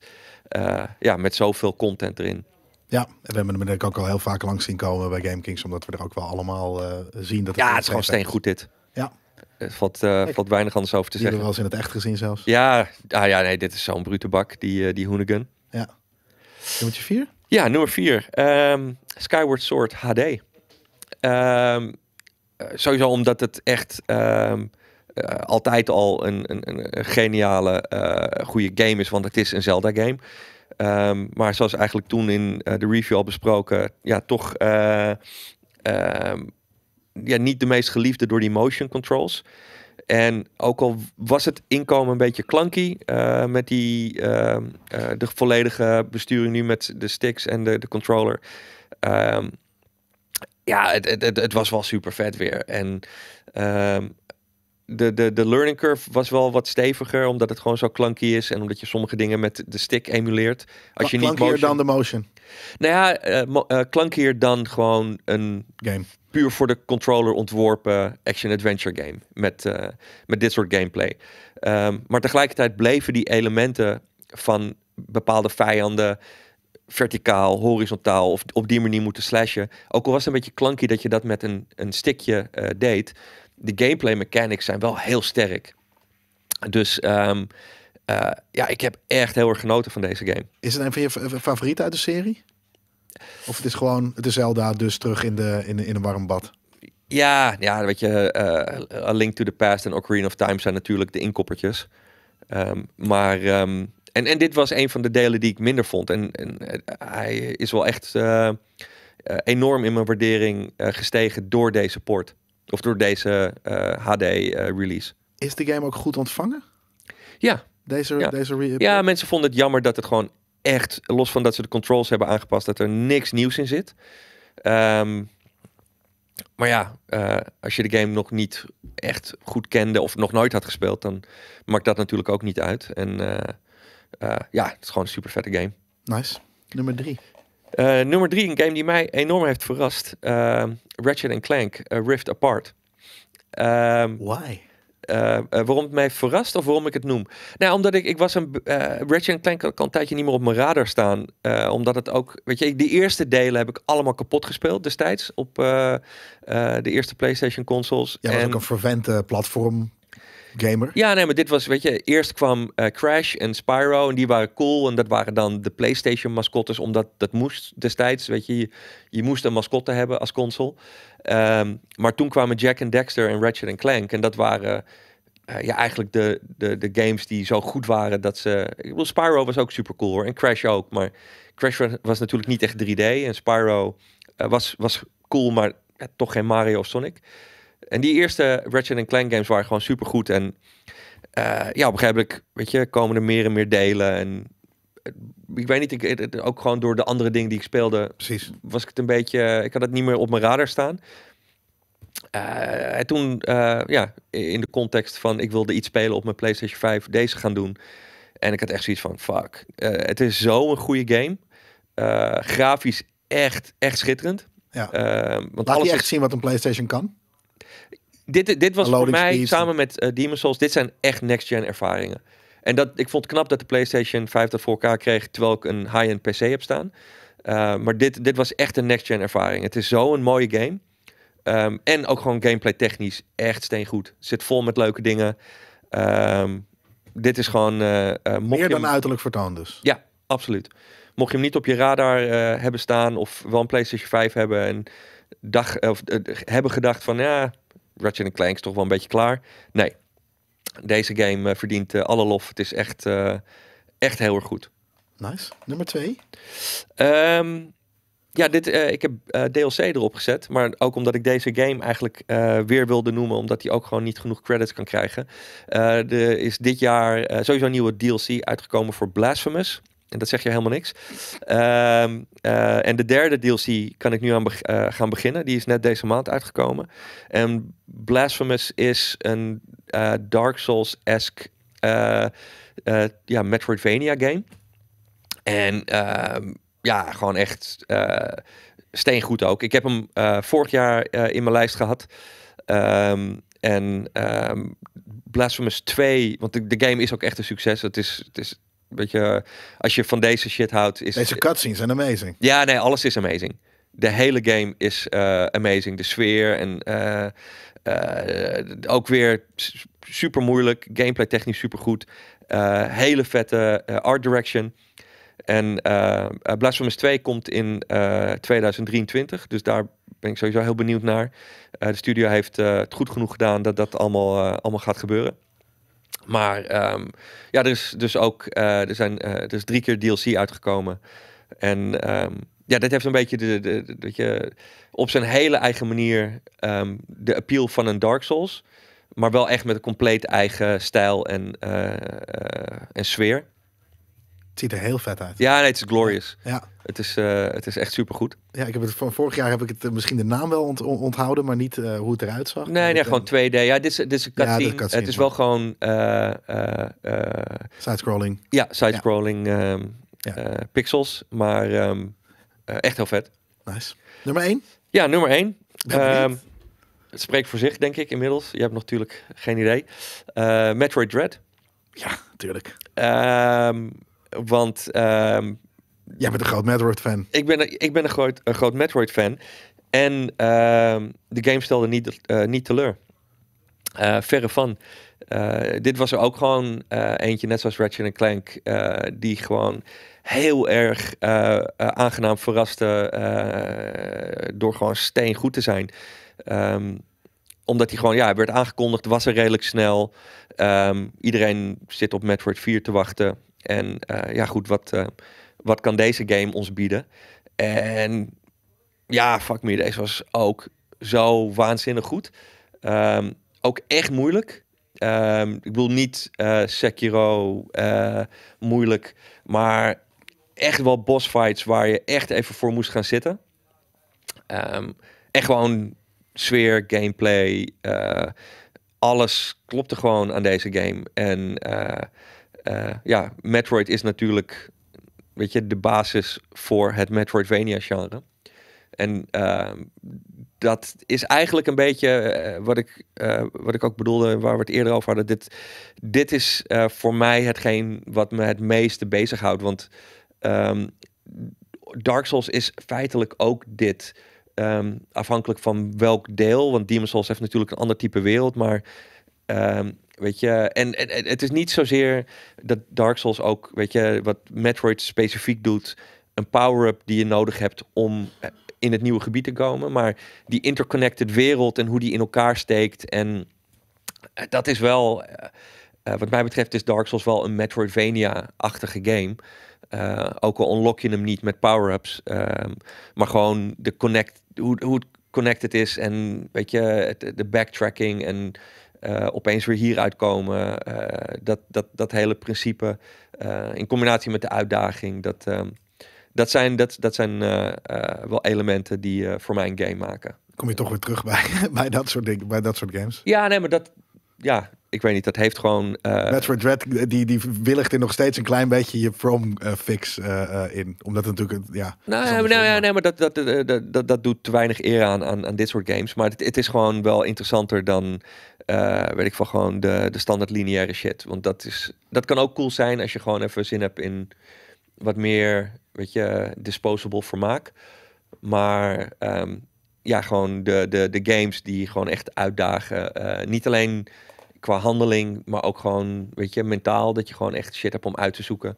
ja, met zoveel content erin. Ja, en we hebben hem denk ik ook al heel vaak langs zien komen bij GameKings, omdat we er ook wel allemaal eh, zien dat het Ja, het is gewoon steengoed dit. Ja. Er eh, valt, eh, valt weinig anders over te zeggen. Hebben we wel eens in het echt gezien zelfs. Ja, ah, ja nee, dit is zo'n brute bak, die, uh, die Hoonigan. Ja. nummer 4? Ja, nummer 4. Ehm, Skyward Sword HD. Ehm, sowieso omdat het echt ehm, altijd al een, een, een geniale, goede game is, want het is een Zelda-game. Ehm, maar zoals eigenlijk toen in eh, de review al besproken, ja, toch eh, ehm, ja, niet de meest geliefde door die motion controls. En ook al was het inkomen een beetje klanky eh, met die, ehm, de volledige besturing nu met de sticks en de, de controller. ja, het, het, het, was wel super vet weer. En um, de, de, de learning curve was wel wat steviger, omdat het gewoon zo clunky is en omdat je sommige dingen met de stick emuleert. Als je clunkier niet dan de motion? Nou ja, uh, uh, clunkier dan gewoon een game. puur voor de controller ontworpen action-adventure game met, eh, met dit soort gameplay. Ehm, maar tegelijkertijd bleven die elementen van bepaalde vijanden verticaal, horizontaal of op die manier moeten slashen. Ook al was het een beetje clunky dat je dat met een, een stickje deed de gameplay mechanics zijn wel heel sterk. Dus ehm, eh, ja, ik heb echt heel erg genoten van deze game. Is het een van je eh, favorieten uit de serie? Of het is gewoon, de Zelda dus terug in de, in een warm bad? Ja, ja, weet je, uh, A Link to the Past en Ocarina of Time zijn natuurlijk de inkoppertjes. Ehm, maar, ehm, en, en dit was een van de delen die ik minder vond. En, en hij is wel echt enorm in mijn waardering gestegen door deze port of door deze HD-release. Eh, eh, is de game ook goed ontvangen? Ja. Deze, Deze ja, mensen vonden het jammer dat het gewoon echt, los van dat ze de controls hebben aangepast, dat er niks nieuws in zit. Ehm, maar ja, eh, als je de game nog niet echt goed kende of nog nooit had gespeeld, dan maakt dat natuurlijk ook niet uit. En ja, het is gewoon een super vette game. Nice. Nummer drie. Eh, nummer drie, een game die mij enorm heeft verrast. Uh, Ratchet Clank, Rift Apart. Ehm, Why? Eh, eh, waarom het mij verrast of waarom ik het noem? Nou, omdat ik, ik was een... Ratchet Clank kan een tijdje niet meer op mijn radar staan. omdat het ook... Weet je, de eerste delen heb ik allemaal kapot gespeeld destijds. Op de eerste Playstation consoles. Ja, was ook een fervent platform gamer. Ja, nee, maar dit was, weet je, eerst kwam eh, Crash en Spyro en die waren cool. En dat waren dan de PlayStation mascottes, omdat dat moest destijds, weet je. Je, moest een mascotte hebben als console. Ehm, maar toen kwamen Jack en Dexter en Ratchet en Clank. En dat waren... Eh, ja, eigenlijk de, de, de games die zo goed waren dat ze... Ik bedoel, Spyro was ook super cool hoor. En Crash ook. Maar Crash was, natuurlijk niet echt 3D. En Spyro eh, was, was cool, maar toch geen Mario of Sonic. En die eerste Ratchet Clank games waren gewoon supergoed. En uh, ja, begrijpelijk, weet je, komen er meer en meer delen. En eh, ik weet niet, ik, ook gewoon door de andere dingen die ik speelde, Precies. was ik het een beetje, ik had het niet meer op mijn radar staan. Eh, en toen, ja, in de context van ik wilde iets spelen op mijn PlayStation 5, deze gaan doen. En ik had echt zoiets van, fuck, het is zo'n goede game. grafisch echt, echt schitterend. Ja. want Laat je echt zien wat een PlayStation kan dit, dit was voor mij, samen met uh, eh, Demon Souls, dit zijn echt next-gen ervaringen. En dat, ik vond het knap dat de PlayStation 5 dat voor elkaar kreeg, terwijl ik een high-end PC heb staan. Eh, maar dit, dit was echt een next-gen ervaring. Het is zo'n mooie game. Ehm, en ook gewoon gameplay technisch echt steengoed. Zit vol met leuke dingen. Ehm, dit is gewoon... Eh, Meer dan uiterlijk vertoond dus. Ja, absoluut. Mocht je hem niet op je radar hebben staan of wel een PlayStation 5 hebben en of, hebben gedacht van ja, Ratchet Clank is toch wel een beetje klaar. Nee, deze game eh, verdient eh, alle lof. Het is echt, eh, echt heel erg goed. Nice. Nummer twee? Ehm, ja, dit, ik heb DLC erop gezet. Maar ook omdat ik deze game eigenlijk weer wilde noemen. Omdat hij ook gewoon niet genoeg credits kan krijgen. er is dit jaar sowieso een nieuwe DLC uitgekomen voor Blasphemous. En dat zeg je helemaal niks. Ehm, eh, en de derde DLC kan ik nu aan eh, gaan beginnen. Die is net deze maand uitgekomen. En Blasphemous is een eh, Dark Souls-esque ja, Metroidvania game. En ehm, ja, gewoon echt steengoed ook. Ik heb hem vorig jaar in mijn lijst gehad. Ehm, en Blasphemous 2, want de, de, game is ook echt een succes. Het is, het is als je van deze shit houdt... Is, deze cutscenes zijn amazing. Ja, nee, alles is amazing. De hele game is eh, amazing. De sfeer en eh, eh, ook weer super moeilijk. Gameplay technisch super goed. hele vette art direction. En uh, Blasphemous 2 komt in 2023. Dus daar ben ik sowieso heel benieuwd naar. Uh, de studio heeft het goed genoeg gedaan dat dat allemaal, allemaal gaat gebeuren. Maar ehm, ja, er is dus ook eh, er zijn, eh, er is drie keer DLC uitgekomen. En um, ja, dit heeft een beetje de, de, dat je op zijn hele eigen manier ehm, de appeal van een Dark Souls. Maar wel echt met een compleet eigen stijl en, eh, en sfeer. Het ziet er heel vet uit. Ja, nee, het is glorious. Ja. Het, is, uh, het is echt supergoed. Ja, ik heb het van vorig jaar heb ik het eh, misschien de naam wel onthouden, maar niet eh, hoe het eruit zag. Nee, nee, gewoon 2D. Ja, dit is, dit is een cutscene. Ja, het is wel gewoon... side-scrolling. Ja, side-scrolling ehm, ja. pixels, maar ehm, echt heel vet. Nice. Nummer 1? Ja, nummer 1. Ehm, het spreekt voor zich, denk ik, inmiddels. Je hebt natuurlijk geen idee. Metroid Dread. Ja, natuurlijk. Want. Ehm, Jij bent een groot Metroid-fan. Ik ben, ik ben een groot, een groot Metroid-fan. En ehm, de game stelde niet, eh, niet teleur. Eh, verre van. Eh, dit was er ook gewoon eentje, net zoals Ratchet Clank, die gewoon heel erg aangenaam verraste door gewoon steengoed te zijn. Ehm, omdat hij gewoon, ja, werd aangekondigd, was er redelijk snel. Ehm, iedereen zit op Metroid 4 te wachten. En eh, ja, goed, wat, eh, wat kan deze game ons bieden? En ja, fuck me, deze was ook zo waanzinnig goed. Ehm, ook echt moeilijk. Ehm, ik bedoel niet eh, Sekiro moeilijk, maar echt wel boss fights waar je echt even voor moest gaan zitten. echt gewoon sfeer, gameplay, alles klopte gewoon aan deze game. En eh, eh, ja, Metroid is natuurlijk, weet je, de basis voor het Metroidvania-genre. En eh, dat is eigenlijk een beetje wat, ik, wat ik ook bedoelde, waar we het eerder over hadden. Dit, dit is voor mij hetgeen wat me het meeste bezighoudt. Want ehm, Dark Souls is feitelijk ook dit. Ehm, afhankelijk van welk deel, want Demon's Souls heeft natuurlijk een ander type wereld, maar ehm, weet je, en, het is niet zozeer dat Dark Souls ook, weet je, wat Metroid specifiek doet, een power-up die je nodig hebt om eh, in het nieuwe gebied te komen, maar die interconnected wereld en hoe die in elkaar steekt en eh, dat is wel, eh, wat mij betreft is Dark Souls wel een Metroidvania-achtige game. Eh, ook al unlock je hem niet met power-ups. Ehm, maar gewoon de connect, hoe, hoe het connected is en weet je, de backtracking en eh, opeens weer hieruit komen. Eh, dat, dat, dat hele principe in combinatie met de uitdaging. Dat, ehm, dat zijn, dat, dat zijn wel elementen die voor mij een game maken. Kom je toch weer terug bij, bij, dat soort dingen, bij dat soort games? Ja, nee, maar dat, ja, ik weet niet, dat heeft gewoon... Uh... Metroid Dread, die, die willigt er nog steeds een klein beetje je From eh, fix eh, in. Omdat het natuurlijk, ja... Nou, ja, nou, ja, nee, maar dat, dat, dat, dat, dat doet te weinig eer aan, aan, aan dit soort games. Maar het, het is gewoon wel interessanter dan, weet ik van gewoon de, de standaard lineaire shit. Want dat, is, dat kan ook cool zijn als je gewoon even zin hebt in wat meer, weet je, disposable vermaak. Maar... Ehm, ja, gewoon de, de, de games die gewoon echt uitdagen. niet alleen qua handeling, maar ook gewoon, weet je, mentaal, dat je gewoon echt shit hebt om uit te zoeken.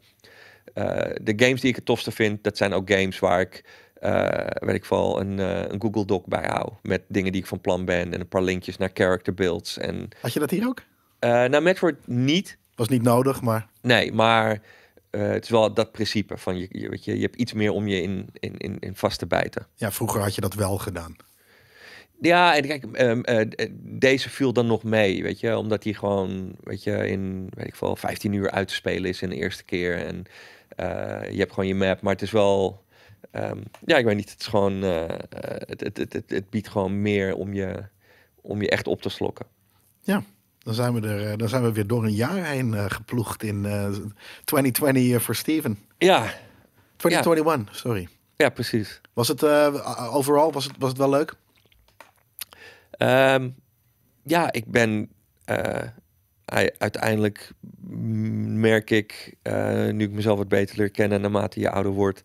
Eh, de games die ik het tofste vind, dat zijn ook games waar ik, eh, weet ik veel, een, eh, een, Google Doc bij hou. Met dingen die ik van plan ben en een paar linkjes naar character builds. En, Had je dat hier ook? nou, Metroid niet. Was niet nodig, maar... Nee, maar het is wel dat principe van, je, je, weet je, je hebt iets meer om je in, in, in, in vast te bijten. Ja, vroeger had je dat wel gedaan. Ja, en kijk, ehm, eh, eh, deze viel dan nog mee, weet je. Omdat hij gewoon, weet je, in, weet ik veel, 15 uur uit te spelen is in de eerste keer. En eh, je hebt gewoon je map, maar het is wel... Ehm, ja, ik weet niet, het is gewoon... het, het, het, het, biedt gewoon meer om je, om je echt op te slokken. Ja, dan zijn we, er, dan zijn we weer door een jaar heen geploegd in 2020 voor Steven. Ja. 2021, sorry. Ja, precies. Was het overal was het, was het wel leuk? Ehm, ja, ik ben eh, uiteindelijk merk ik, eh, nu ik mezelf wat beter leer kennen naarmate je ouder wordt.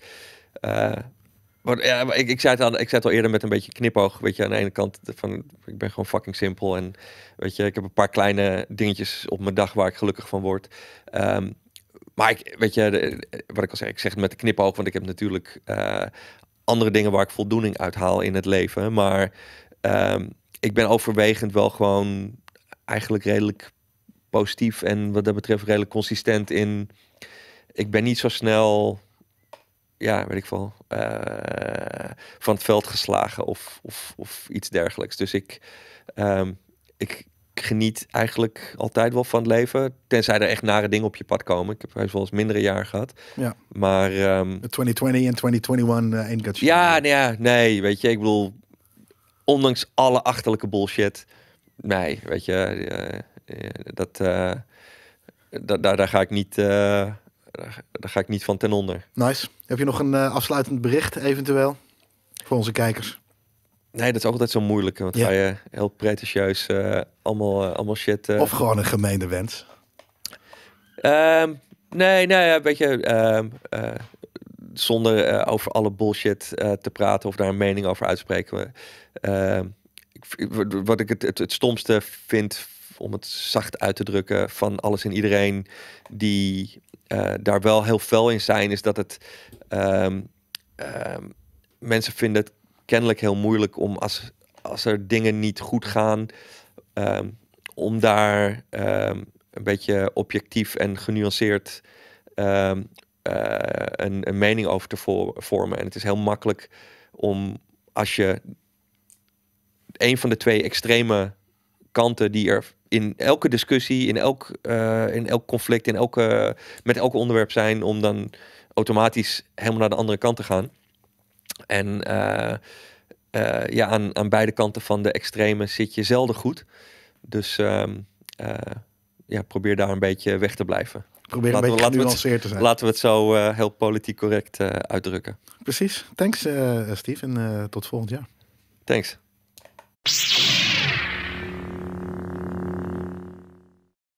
Eh, ja, ik, ik, zei het al, ik zei al eerder met een beetje knipoog. Weet je, aan de ene kant van ik ben gewoon fucking simpel. En weet je, ik heb een paar kleine dingetjes op mijn dag waar ik gelukkig van word. Ehm, maar ik, weet je, wat ik al zei, ik zeg het met de knipoog, want ik heb natuurlijk andere dingen waar ik voldoening uit haal in het leven. Maar ehm, ik ben overwegend wel gewoon eigenlijk redelijk positief en wat dat betreft redelijk consistent in. Ik ben niet zo snel, ja, weet ik veel, eh, van het veld geslagen of, of, of iets dergelijks. Dus ik, ehm, ik geniet eigenlijk altijd wel van het leven. Tenzij er echt nare dingen op je pad komen. Ik heb juist wel eens mindere jaar gehad. Ja. Maar... 2020 ehm, en 2021 uh, eh, ain't Ja, nee, nou nee, weet je, ik bedoel ondanks alle achterlijke bullshit. Nee, weet je, eh, eh, dat, eh, daar, ga ik niet. daar, ga ik niet van ten onder. Nice. Heb je nog een afsluitend bericht eventueel voor onze kijkers? Nee, dat is altijd zo moeilijk. Want ja. ga je heel pretentieus allemaal, allemaal shit... Of gewoon een gemeene wens. Ehm, nee, nee, weet je... Ehm, zonder eh, over alle bullshit eh, te praten of daar een mening over uitspreken. Eh, ik, wat ik het, het, stomste vind, om het zacht uit te drukken, van alles en iedereen die daar wel heel fel in zijn, is dat het ehm, ehm, mensen vinden het kennelijk heel moeilijk om als, als er dingen niet goed gaan, ehm, om daar een beetje objectief en genuanceerd um, eh, een, een, mening over te vormen. En het is heel makkelijk om als je een van de twee extreme kanten die er in elke discussie, in elk, eh, in elk conflict, in elke, met elk onderwerp zijn, om dan automatisch helemaal naar de andere kant te gaan. En eh, ja, aan, aan beide kanten van de extreme zit je zelden goed. Dus ehm, ja, probeer daar een beetje weg te blijven probeer laten een beetje genuanceerd te zijn. Laten we het zo eh, heel politiek correct eh, uitdrukken. Precies. Thanks, eh, Steve. En tot volgend jaar. Thanks.